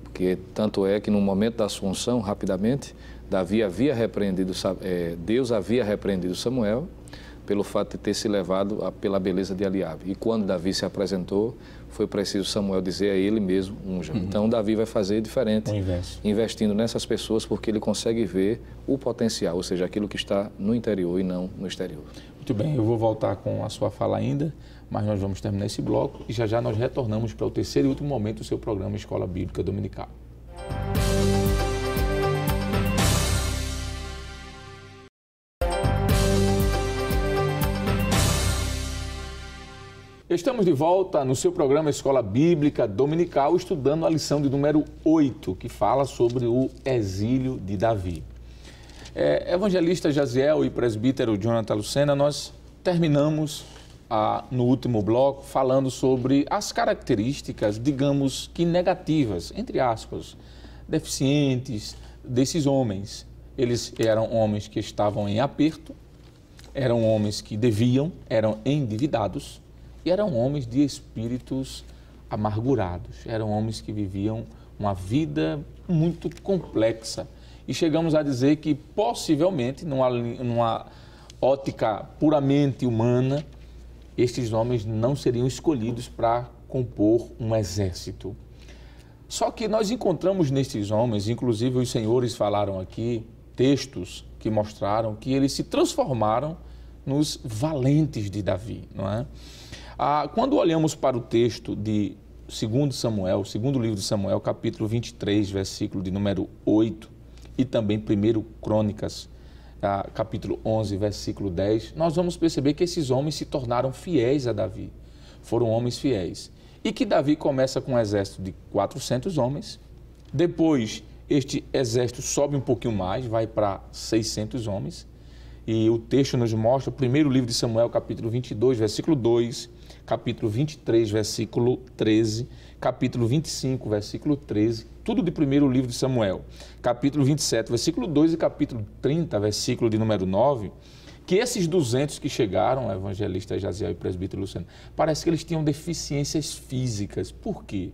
Porque tanto é que no momento da assunção, rapidamente, Davi havia repreendido, é, Deus havia repreendido Samuel pelo fato de ter se levado a, pela beleza de Aliabe. E quando Davi se apresentou, foi preciso Samuel dizer a ele mesmo, unja. Uhum. Então Davi vai fazer diferente, investindo nessas pessoas porque ele consegue ver o potencial, ou seja, aquilo que está no interior e não no exterior. Muito bem, eu vou voltar com a sua fala ainda, mas nós vamos terminar esse bloco e já já nós retornamos para o terceiro e último momento do seu programa Escola Bíblica Dominical. Estamos de volta no seu programa Escola Bíblica Dominical, estudando a lição de número 8, que fala sobre o exílio de Davi. É, evangelista Jaziel e presbítero Jonathan Lucena, nós terminamos no último bloco falando sobre as características, digamos que negativas, entre aspas, deficientes desses homens. Eles eram homens que estavam em aperto, eram homens que deviam, eram endividados e eram homens de espíritos amargurados, eram homens que viviam uma vida muito complexa. E chegamos a dizer que, possivelmente, numa, numa ótica puramente humana, estes homens não seriam escolhidos para compor um exército. Só que nós encontramos nestes homens, inclusive os senhores falaram aqui, textos que mostraram que eles se transformaram nos valentes de Davi, não é? Ah, quando olhamos para o texto de 2 Samuel, segundo livro de Samuel, capítulo 23, versículo de número 8, e também 1 Crônicas, ah, capítulo 11, versículo 10, nós vamos perceber que esses homens se tornaram fiéis a Davi. Foram homens fiéis. E que Davi começa com um exército de 400 homens, depois este exército sobe um pouquinho mais, vai para 600 homens. E o texto nos mostra, o primeiro livro de Samuel, capítulo 22, versículo 2, capítulo 23, versículo 13, capítulo 25, versículo 13, tudo de primeiro livro de Samuel, capítulo 27, versículo 2 e capítulo 30, versículo de número 9, que esses 200 que chegaram, evangelista Jaziel e presbítero Luciano, parece que eles tinham deficiências físicas. Por quê?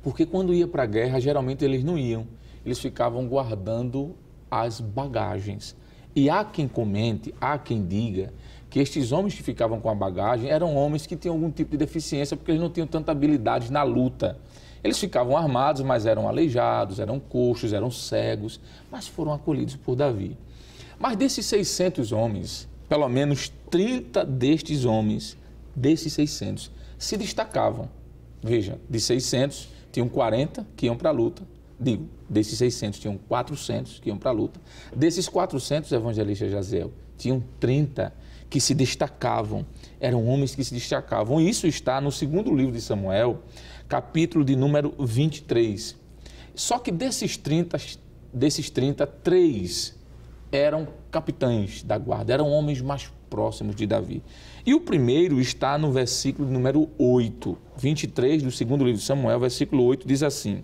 Porque quando ia para a guerra, geralmente eles não iam, eles ficavam guardando as bagagens. E há quem comente, há quem diga que estes homens que ficavam com a bagagem eram homens que tinham algum tipo de deficiência, porque eles não tinham tanta habilidade na luta. Eles ficavam armados, mas eram aleijados, eram coxos, eram cegos, mas foram acolhidos por Davi. Mas desses 600 homens, pelo menos 30 destes homens, desses 600, se destacavam. Veja, de 600, tinham 40 que iam para a luta. Digo, desses 600, tinham 400 que iam para a luta. Desses 400, evangelistas Jazeu, tinham 30 que se destacavam, eram homens que se destacavam. isso está no segundo livro de Samuel, capítulo de número 23. Só que desses 30, desses 30 três eram capitães da guarda, eram homens mais próximos de Davi. E o primeiro está no versículo número 8, 23 do segundo livro de Samuel, versículo 8, diz assim: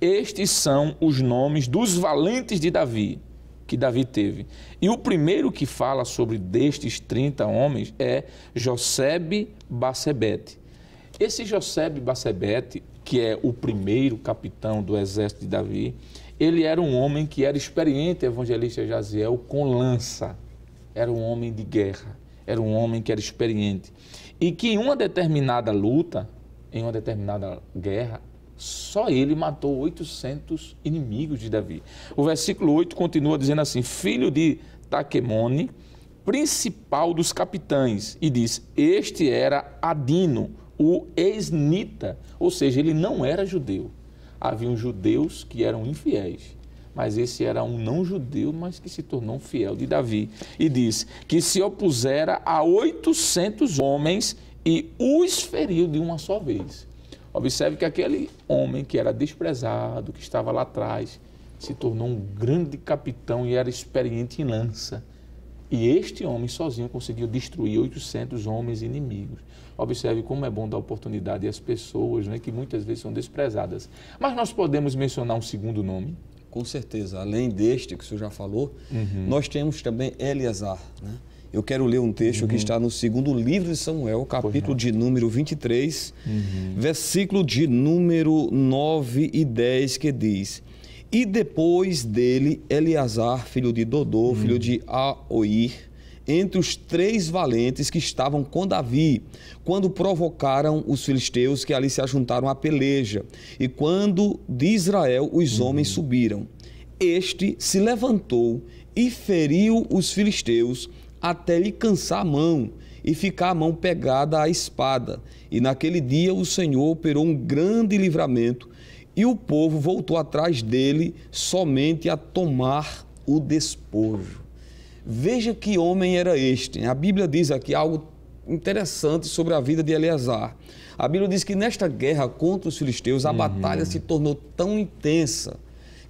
Estes são os nomes dos valentes de Davi, que Davi teve. E o primeiro que fala sobre destes 30 homens é Josebe Bacebete. Esse Josebe Bacebete, que é o primeiro capitão do exército de Davi, ele era um homem que era experiente evangelista Jaziel com lança. Era um homem de guerra, era um homem que era experiente. E que em uma determinada luta, em uma determinada guerra, só ele matou 800 inimigos de Davi. O versículo 8 continua dizendo assim: Filho de Taquemone, principal dos capitães, e diz: Este era Adino, o esnita, ou seja, ele não era judeu. Havia judeus que eram infiéis, mas esse era um não judeu, mas que se tornou fiel de Davi. E diz que se opusera a 800 homens e os feriu de uma só vez. Observe que aquele homem que era desprezado, que estava lá atrás, se tornou um grande capitão e era experiente em lança. E este homem sozinho conseguiu destruir 800 homens inimigos. Observe como é bom dar oportunidade às pessoas, né, que muitas vezes são desprezadas. Mas nós podemos mencionar um segundo nome? Com certeza. Além deste que o senhor já falou, uhum. nós temos também Eleazar, né? eu quero ler um texto uhum. que está no segundo livro de Samuel, capítulo de número 23, uhum. versículo de número 9 e 10, que diz: E depois dele, Eleazar, filho de Dodô, uhum. filho de Aoir, entre os três valentes que estavam com Davi, quando provocaram os filisteus que ali se ajuntaram à peleja, e quando de Israel os uhum. homens subiram. Este se levantou e feriu os filisteus até lhe cansar a mão e ficar a mão pegada à espada. E naquele dia o Senhor operou um grande livramento e o povo voltou atrás dele somente a tomar o despojo. Veja que homem era este. A Bíblia diz aqui algo interessante sobre a vida de Eleazar. A Bíblia diz que nesta guerra contra os filisteus a uhum. batalha se tornou tão intensa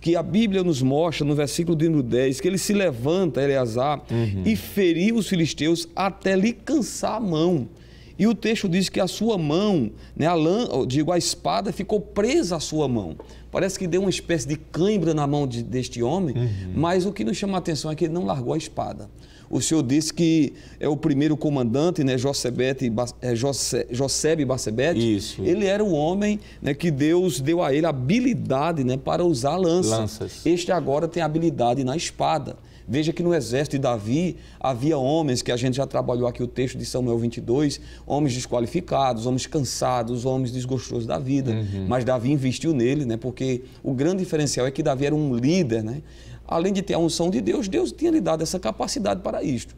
que a Bíblia nos mostra no versículo de número 10, que ele se levanta, Eleazar, uhum. e feriu os filisteus até lhe cansar a mão. E o texto diz que a sua mão, né, a lã, digo, a espada ficou presa à sua mão. Parece que deu uma espécie de cãibra na mão de, deste homem, uhum. mas o que nos chama a atenção é que ele não largou a espada. O senhor disse que é o primeiro comandante, né, Jossebete, é, Josse, Jossebe Bacebete. Isso. Ele era o homem né, que Deus deu a ele habilidade né, para usar lança. lanças. Este agora tem habilidade na espada. Veja que no exército de Davi havia homens, que a gente já trabalhou aqui o texto de Samuel 22, homens desqualificados, homens cansados, homens desgostosos da vida. Uhum. Mas Davi investiu nele, né? Porque o grande diferencial é que Davi era um líder, né? além de ter a unção de Deus, Deus tinha lhe dado essa capacidade para isto.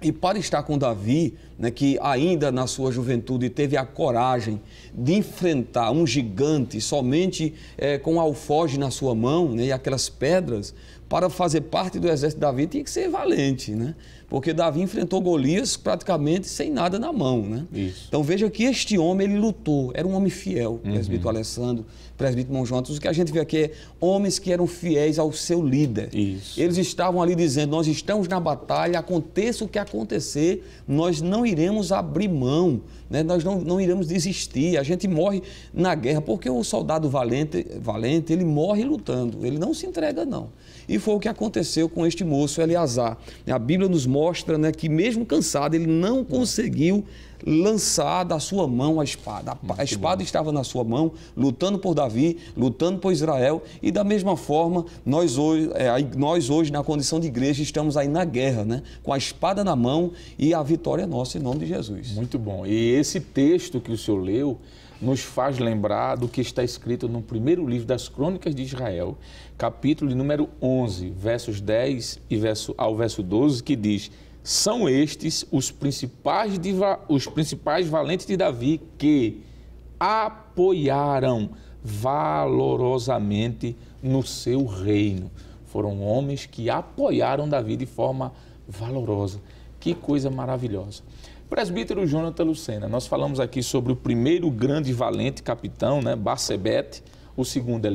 E para estar com Davi, né, que ainda na sua juventude teve a coragem de enfrentar um gigante somente é, com um alfoge na sua mão né, e aquelas pedras, para fazer parte do exército de Davi tinha que ser valente. Né? Porque Davi enfrentou Golias praticamente sem nada na mão, né? Isso. Então veja que este homem, ele lutou, era um homem fiel, uhum. presbítero Alessandro, presbítero Mão O que a gente vê aqui é homens que eram fiéis ao seu líder. Isso. Eles estavam ali dizendo, nós estamos na batalha, aconteça o que acontecer, nós não iremos abrir mão, né? nós não, não iremos desistir, a gente morre na guerra, porque o soldado valente, valente, ele morre lutando, ele não se entrega não. E foi o que aconteceu com este moço Eleazar. A Bíblia nos mostra né, que, mesmo cansado, ele não conseguiu lançar da sua mão a espada. A hum, espada estava na sua mão, lutando por Davi, lutando por Israel, e da mesma forma, nós hoje, é, nós hoje na condição de igreja, estamos aí na guerra, né? com a espada na mão e a vitória é nossa, em nome de Jesus. Muito bom. E esse texto que o senhor leu, nos faz lembrar do que está escrito no primeiro livro das Crônicas de Israel, capítulo número 11, versos 10 e verso, ao verso 12, que diz: São estes os principais, os principais valentes de Davi que apoiaram valorosamente no seu reino. Foram homens que apoiaram Davi de forma valorosa. Que coisa maravilhosa. Presbítero Jonathan Lucena, nós falamos aqui sobre o primeiro grande valente capitão, né, Barcebete, o segundo é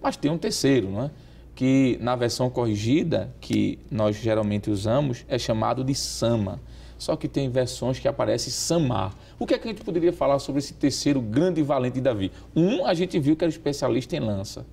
mas tem um terceiro, né, que na versão corrigida, que nós geralmente usamos, é chamado de Sama. Só que tem versões que aparece Samar. O que é que a gente poderia falar sobre esse terceiro grande valente de Davi? Um, a gente viu que era especialista em lança.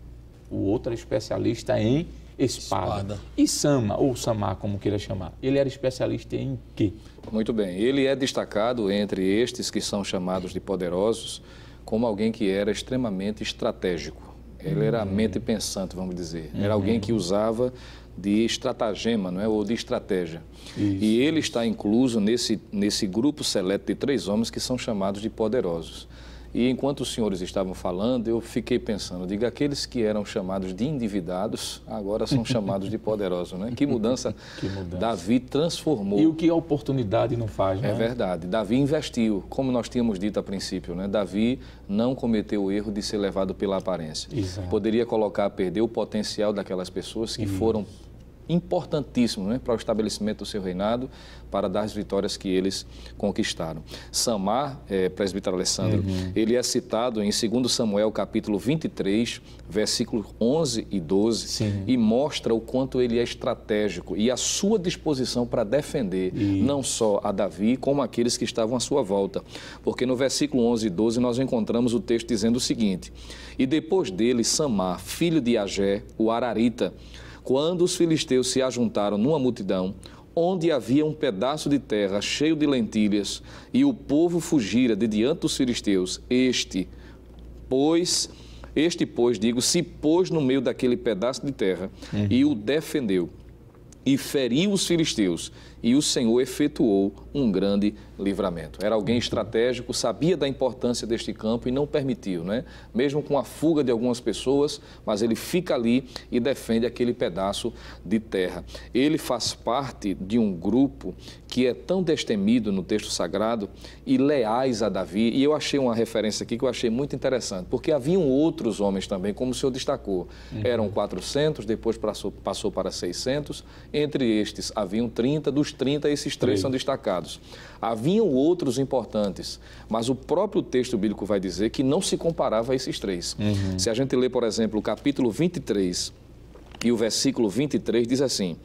O outro era especialista em espada. espada. E Sama, ou Samar, como queira chamar, ele era especialista em quê? Muito bem. Ele é destacado entre estes que são chamados de poderosos como alguém que era extremamente estratégico. Ele era a uhum. mente pensante, vamos dizer. Era uhum. alguém que usava de estratagema, não é? ou de estratégia. Isso. E ele está incluso nesse, nesse grupo seleto de três homens que são chamados de poderosos. E enquanto os senhores estavam falando, eu fiquei pensando, diga, aqueles que eram chamados de endividados, agora são *laughs* chamados de poderosos, né? Que mudança, *laughs* que mudança. Davi transformou. E o que a oportunidade não faz, é né? É verdade. Davi investiu, como nós tínhamos dito a princípio, né? Davi não cometeu o erro de ser levado pela aparência. Exato. Poderia colocar a perder o potencial daquelas pessoas que Isso. foram importantíssimo né, para o estabelecimento do seu reinado, para dar as vitórias que eles conquistaram. Samar, é, presbítero Alessandro, uhum. ele é citado em 2 Samuel, capítulo 23, versículos 11 e 12, Sim. e mostra o quanto ele é estratégico e a sua disposição para defender Isso. não só a Davi, como aqueles que estavam à sua volta. Porque no versículo 11 e 12 nós encontramos o texto dizendo o seguinte: E depois dele, Samar, filho de Agé, o Ararita, quando os filisteus se ajuntaram numa multidão, onde havia um pedaço de terra cheio de lentilhas, e o povo fugira de diante dos filisteus, este, pois, este, pois, digo, se pôs no meio daquele pedaço de terra é. e o defendeu, e feriu os filisteus, e o Senhor efetuou um grande Livramento. Era alguém estratégico, sabia da importância deste campo e não permitiu, né? Mesmo com a fuga de algumas pessoas, mas ele fica ali e defende aquele pedaço de terra. Ele faz parte de um grupo que é tão destemido no texto sagrado e leais a Davi. E eu achei uma referência aqui que eu achei muito interessante, porque haviam outros homens também, como o senhor destacou. Uhum. Eram 400, depois passou, passou para 600. Entre estes haviam 30, dos 30 esses três são destacados. Havia haviam outros importantes, mas o próprio texto bíblico vai dizer que não se comparava a esses três. Uhum. Se a gente lê, por exemplo, o capítulo 23 e o versículo 23 diz assim: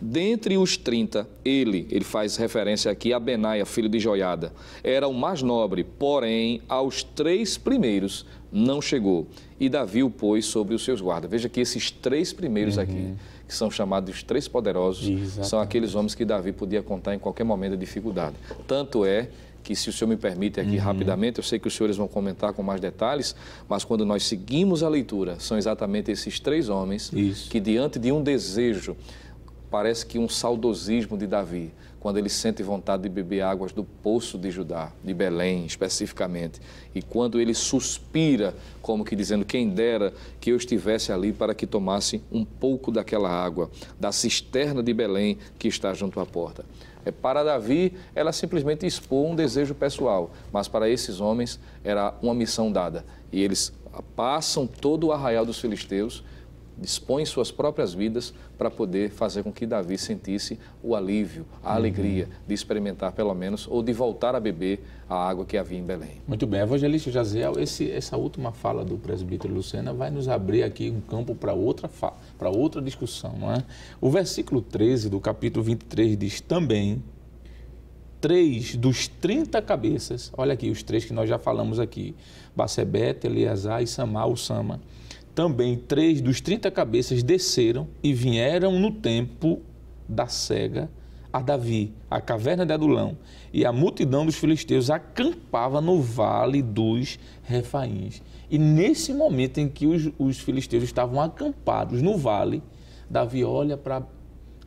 Dentre os 30, ele, ele faz referência aqui a Benaia, filho de Joiada, era o mais nobre, porém aos três primeiros não chegou. E Davi o pôs sobre os seus guardas. Veja que esses três primeiros uhum. aqui que são chamados os três poderosos, Exatamente. são aqueles homens que Davi podia contar em qualquer momento de dificuldade. Tanto é que, se o senhor me permite aqui uhum. rapidamente, eu sei que os senhores vão comentar com mais detalhes, mas quando nós seguimos a leitura, são exatamente esses três homens Isso. que, diante de um desejo parece que um saudosismo de Davi, quando ele sente vontade de beber águas do poço de Judá, de Belém especificamente, e quando ele suspira, como que dizendo: Quem dera que eu estivesse ali para que tomasse um pouco daquela água, da cisterna de Belém que está junto à porta. É, para Davi, ela simplesmente expôs um desejo pessoal, mas para esses homens era uma missão dada. E eles passam todo o arraial dos filisteus dispõe suas próprias vidas para poder fazer com que Davi sentisse o alívio, a uhum. alegria de experimentar pelo menos ou de voltar a beber a água que havia em Belém. Muito bem, evangelista Jaziel, esse, essa última fala do presbítero Lucena vai nos abrir aqui um campo para outra para outra discussão, não é? O versículo 13 do capítulo 23 diz também três dos 30 cabeças, olha aqui os três que nós já falamos aqui, Bacebete, Eleazar e Samar, o Sama, também três dos 30 cabeças desceram e vieram no tempo da cega a Davi, a caverna de Adulão, e a multidão dos filisteus acampava no vale dos Refaíns. E nesse momento em que os, os filisteus estavam acampados no vale, Davi olha para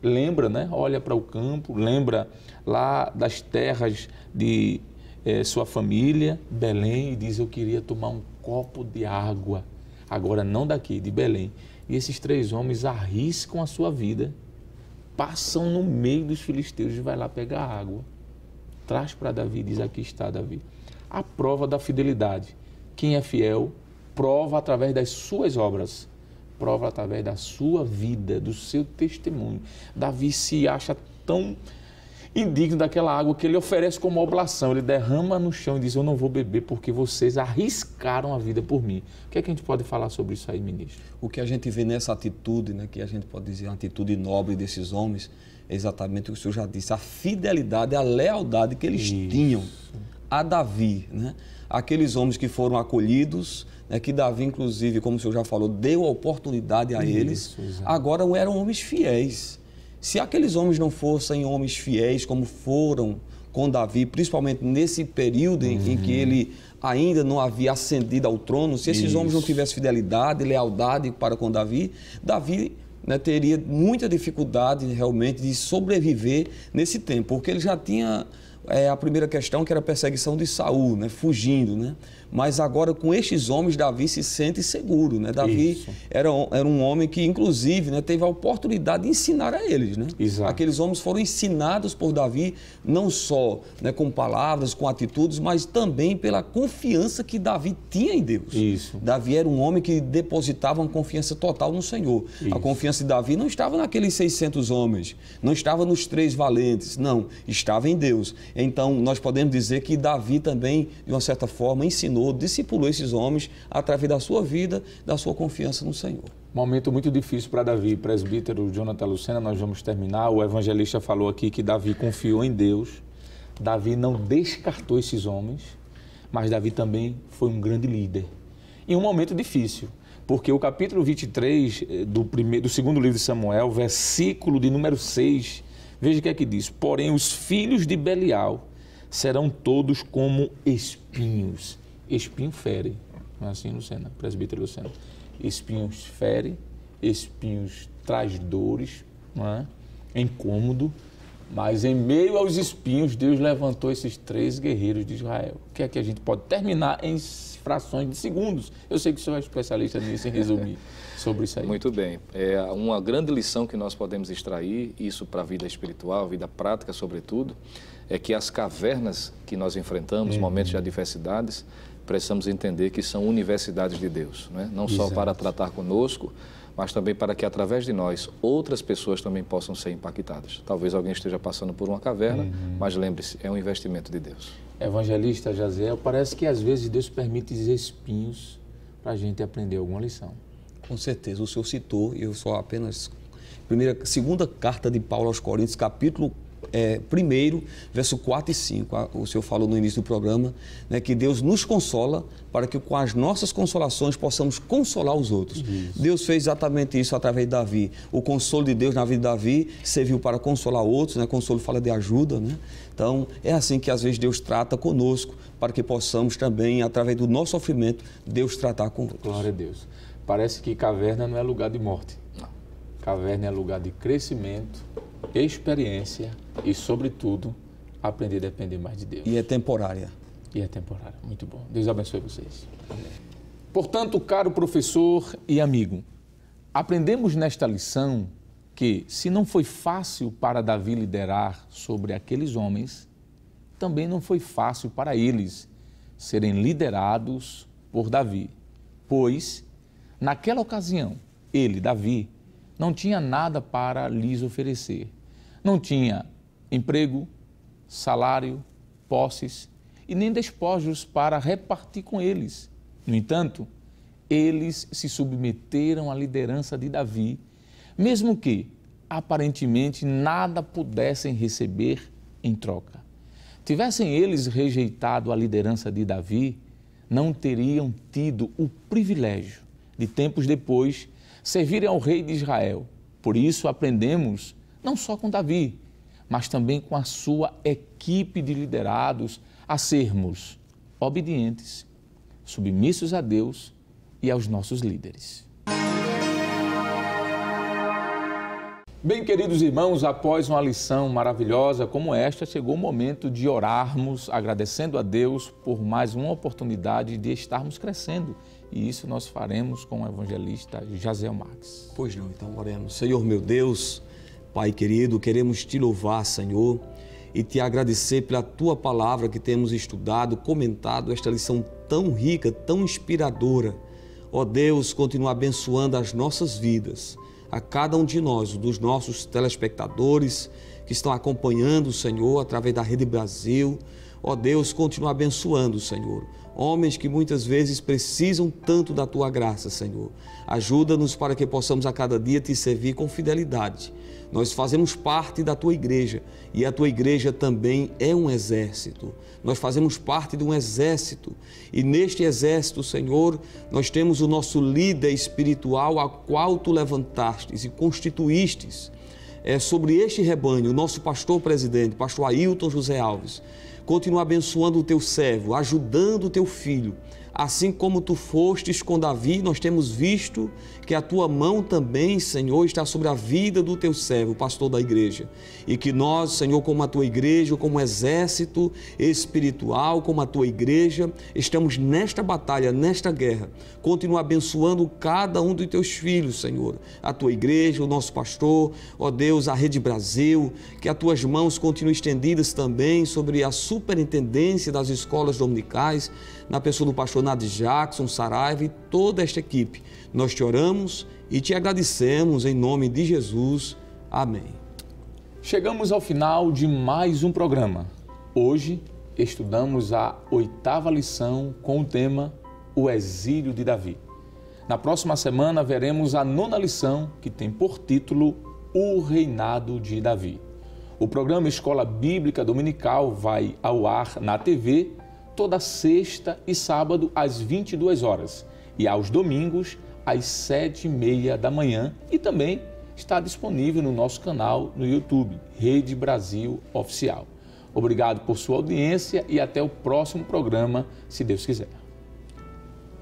lembra, né? Olha para o campo, lembra lá das terras de é, sua família, Belém, e diz: Eu queria tomar um copo de água agora não daqui, de Belém. E esses três homens arriscam a sua vida, passam no meio dos filisteus e vai lá pegar água. Traz para Davi, diz: Aqui está Davi. A prova da fidelidade. Quem é fiel, prova através das suas obras, prova através da sua vida, do seu testemunho. Davi se acha tão indigno daquela água que ele oferece como oblação. Ele derrama no chão e diz: Eu não vou beber porque vocês arriscaram a vida por mim. O que é que a gente pode falar sobre isso aí, ministro? O que a gente vê nessa atitude, né, que a gente pode dizer uma atitude nobre desses homens, é exatamente o que o senhor já disse: a fidelidade, a lealdade que eles isso. tinham a Davi. Né? Aqueles homens que foram acolhidos, né, que Davi, inclusive, como o senhor já falou, deu a oportunidade a Isso, eles, exatamente. agora eram homens fiéis. Se aqueles homens não fossem homens fiéis, como foram com Davi, principalmente nesse período em, uhum. em que uhum. ele ainda não havia ascendido ao trono, se esses Isso. homens não tivessem fidelidade, lealdade para com Davi, Davi né, teria muita dificuldade realmente de sobreviver nesse tempo, porque ele já tinha é, a primeira questão que era a perseguição de Saul, né, fugindo, né? Mas agora com estes homens, Davi se sente seguro. Né? Davi era, era um homem que, inclusive, né, teve a oportunidade de ensinar a eles. Né? Exato. Aqueles homens foram ensinados por Davi, não só né, com palavras, com atitudes, mas também pela confiança que Davi tinha em Deus. Isso. Davi era um homem que depositava uma confiança total no Senhor. Isso. A confiança de Davi não estava naqueles 600 homens, não estava nos três valentes, não, estava em Deus. Então, nós podemos dizer que Davi também, de uma certa forma, ensinou ensinou, discipulou esses homens através da sua vida, da sua confiança no Senhor. Momento muito difícil para Davi, presbítero Jonathan Lucena, nós vamos terminar. O evangelista falou aqui que Davi confiou em Deus. Davi não descartou esses homens, mas Davi também foi um grande líder. Em um momento difícil, porque o capítulo 23 eh, do, primeiro, do segundo livro de Samuel, versículo de número 6, veja o que é que diz: Porém, os filhos de Belial serão todos como espinhos espinho fere. É assim, Lucena, presbítero Lucena. Espinhos fere, espinhos traz dores, é? é incômodo, mas em meio aos espinhos, Deus levantou esses três guerreiros de Israel. O que é que a gente pode terminar em frações de segundos? Eu sei que o senhor é especialista nisso, em resumir *laughs* sobre isso aí. Muito bem. É uma grande lição que nós podemos extrair, isso para a vida espiritual, vida prática, sobretudo, é que as cavernas que nós enfrentamos, uhum. momentos de adversidades, precisamos entender que são universidades de Deus, né? não só Exato. para tratar conosco, mas também para que através de nós outras pessoas também possam ser impactadas. Talvez alguém esteja passando por uma caverna, uhum. mas lembre-se, é um investimento de Deus. Evangelista Jaziel, parece que às vezes Deus permite espinhos para a gente aprender alguma lição. Com certeza, o senhor citou, e eu só apenas. Primeira, segunda carta de Paulo aos Coríntios, capítulo é, 1, verso 4 e 5. O Senhor falou no início do programa né, que Deus nos consola para que com as nossas consolações possamos consolar os outros. Isso. Deus fez exatamente isso através de Davi. O consolo de Deus na vida de Davi serviu para consolar outros, né? consolo fala de ajuda. Né? Então, é assim que às vezes Deus trata conosco, para que possamos também, através do nosso sofrimento, Deus tratar com outros. Glória a Deus. Parece que caverna não é lugar de morte. Não. Caverna é lugar de crescimento, experiência e, sobretudo, aprender a depender mais de Deus. E é temporária. E é temporária. Muito bom. Deus abençoe vocês. Portanto, caro professor e amigo, aprendemos nesta lição que, se não foi fácil para Davi liderar sobre aqueles homens, também não foi fácil para eles serem liderados por Davi, pois, naquela ocasião, ele, Davi, não tinha nada para lhes oferecer. Não tinha emprego, salário, posses e nem despojos para repartir com eles. No entanto, eles se submeteram à liderança de Davi, mesmo que aparentemente nada pudessem receber em troca. Tivessem eles rejeitado a liderança de Davi, não teriam tido o privilégio de tempos depois servirem ao rei de Israel. Por isso aprendemos não só com Davi, mas também com a sua equipe de liderados, a sermos obedientes, submissos a Deus e aos nossos líderes. Bem, queridos irmãos, após uma lição maravilhosa como esta, chegou o momento de orarmos, agradecendo a Deus por mais uma oportunidade de estarmos crescendo. E isso nós faremos com o evangelista Jazel Marques. Pois não, então oremos. Senhor meu Deus, Pai querido, queremos te louvar, Senhor, e te agradecer pela tua palavra que temos estudado, comentado, esta lição tão rica, tão inspiradora. Ó Deus, continua abençoando as nossas vidas, a cada um de nós, dos nossos telespectadores que estão acompanhando o Senhor através da Rede Brasil. Ó Deus, continua abençoando, Senhor, homens que muitas vezes precisam tanto da tua graça, Senhor. Ajuda-nos para que possamos a cada dia te servir com fidelidade nós fazemos parte da tua igreja e a tua igreja também é um exército. Nós fazemos parte de um exército e neste exército, Senhor, nós temos o nosso líder espiritual a qual tu levantastes e constituístes. É sobre este rebanho, o nosso pastor presidente, pastor Ailton José Alves, continua abençoando o teu servo, ajudando o teu filho Assim como tu fostes com Davi, nós temos visto que a tua mão também, Senhor, está sobre a vida do teu servo, pastor da igreja. E que nós, Senhor, como a tua igreja, como exército espiritual, como a tua igreja, estamos nesta batalha, nesta guerra. Continua abençoando cada um dos teus filhos, Senhor. A tua igreja, o nosso pastor, ó Deus, a Rede Brasil, que as tuas mãos continuem estendidas também sobre a superintendência das escolas dominicais na pessoa do pastor Nadir Jackson, Saraiva e toda esta equipe. Nós te oramos e te agradecemos em nome de Jesus. Amém. Chegamos ao final de mais um programa. Hoje estudamos a oitava lição com o tema O Exílio de Davi. Na próxima semana veremos a nona lição que tem por título O Reinado de Davi. O programa Escola Bíblica Dominical vai ao ar na TV toda sexta e sábado às 22 horas e aos domingos às 7 e meia da manhã e também está disponível no nosso canal no YouTube, Rede Brasil Oficial. Obrigado por sua audiência e até o próximo programa, se Deus quiser.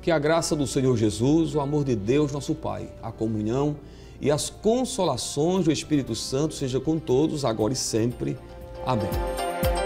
Que a graça do Senhor Jesus, o amor de Deus, nosso Pai, a comunhão e as consolações do Espírito Santo seja com todos, agora e sempre. Amém.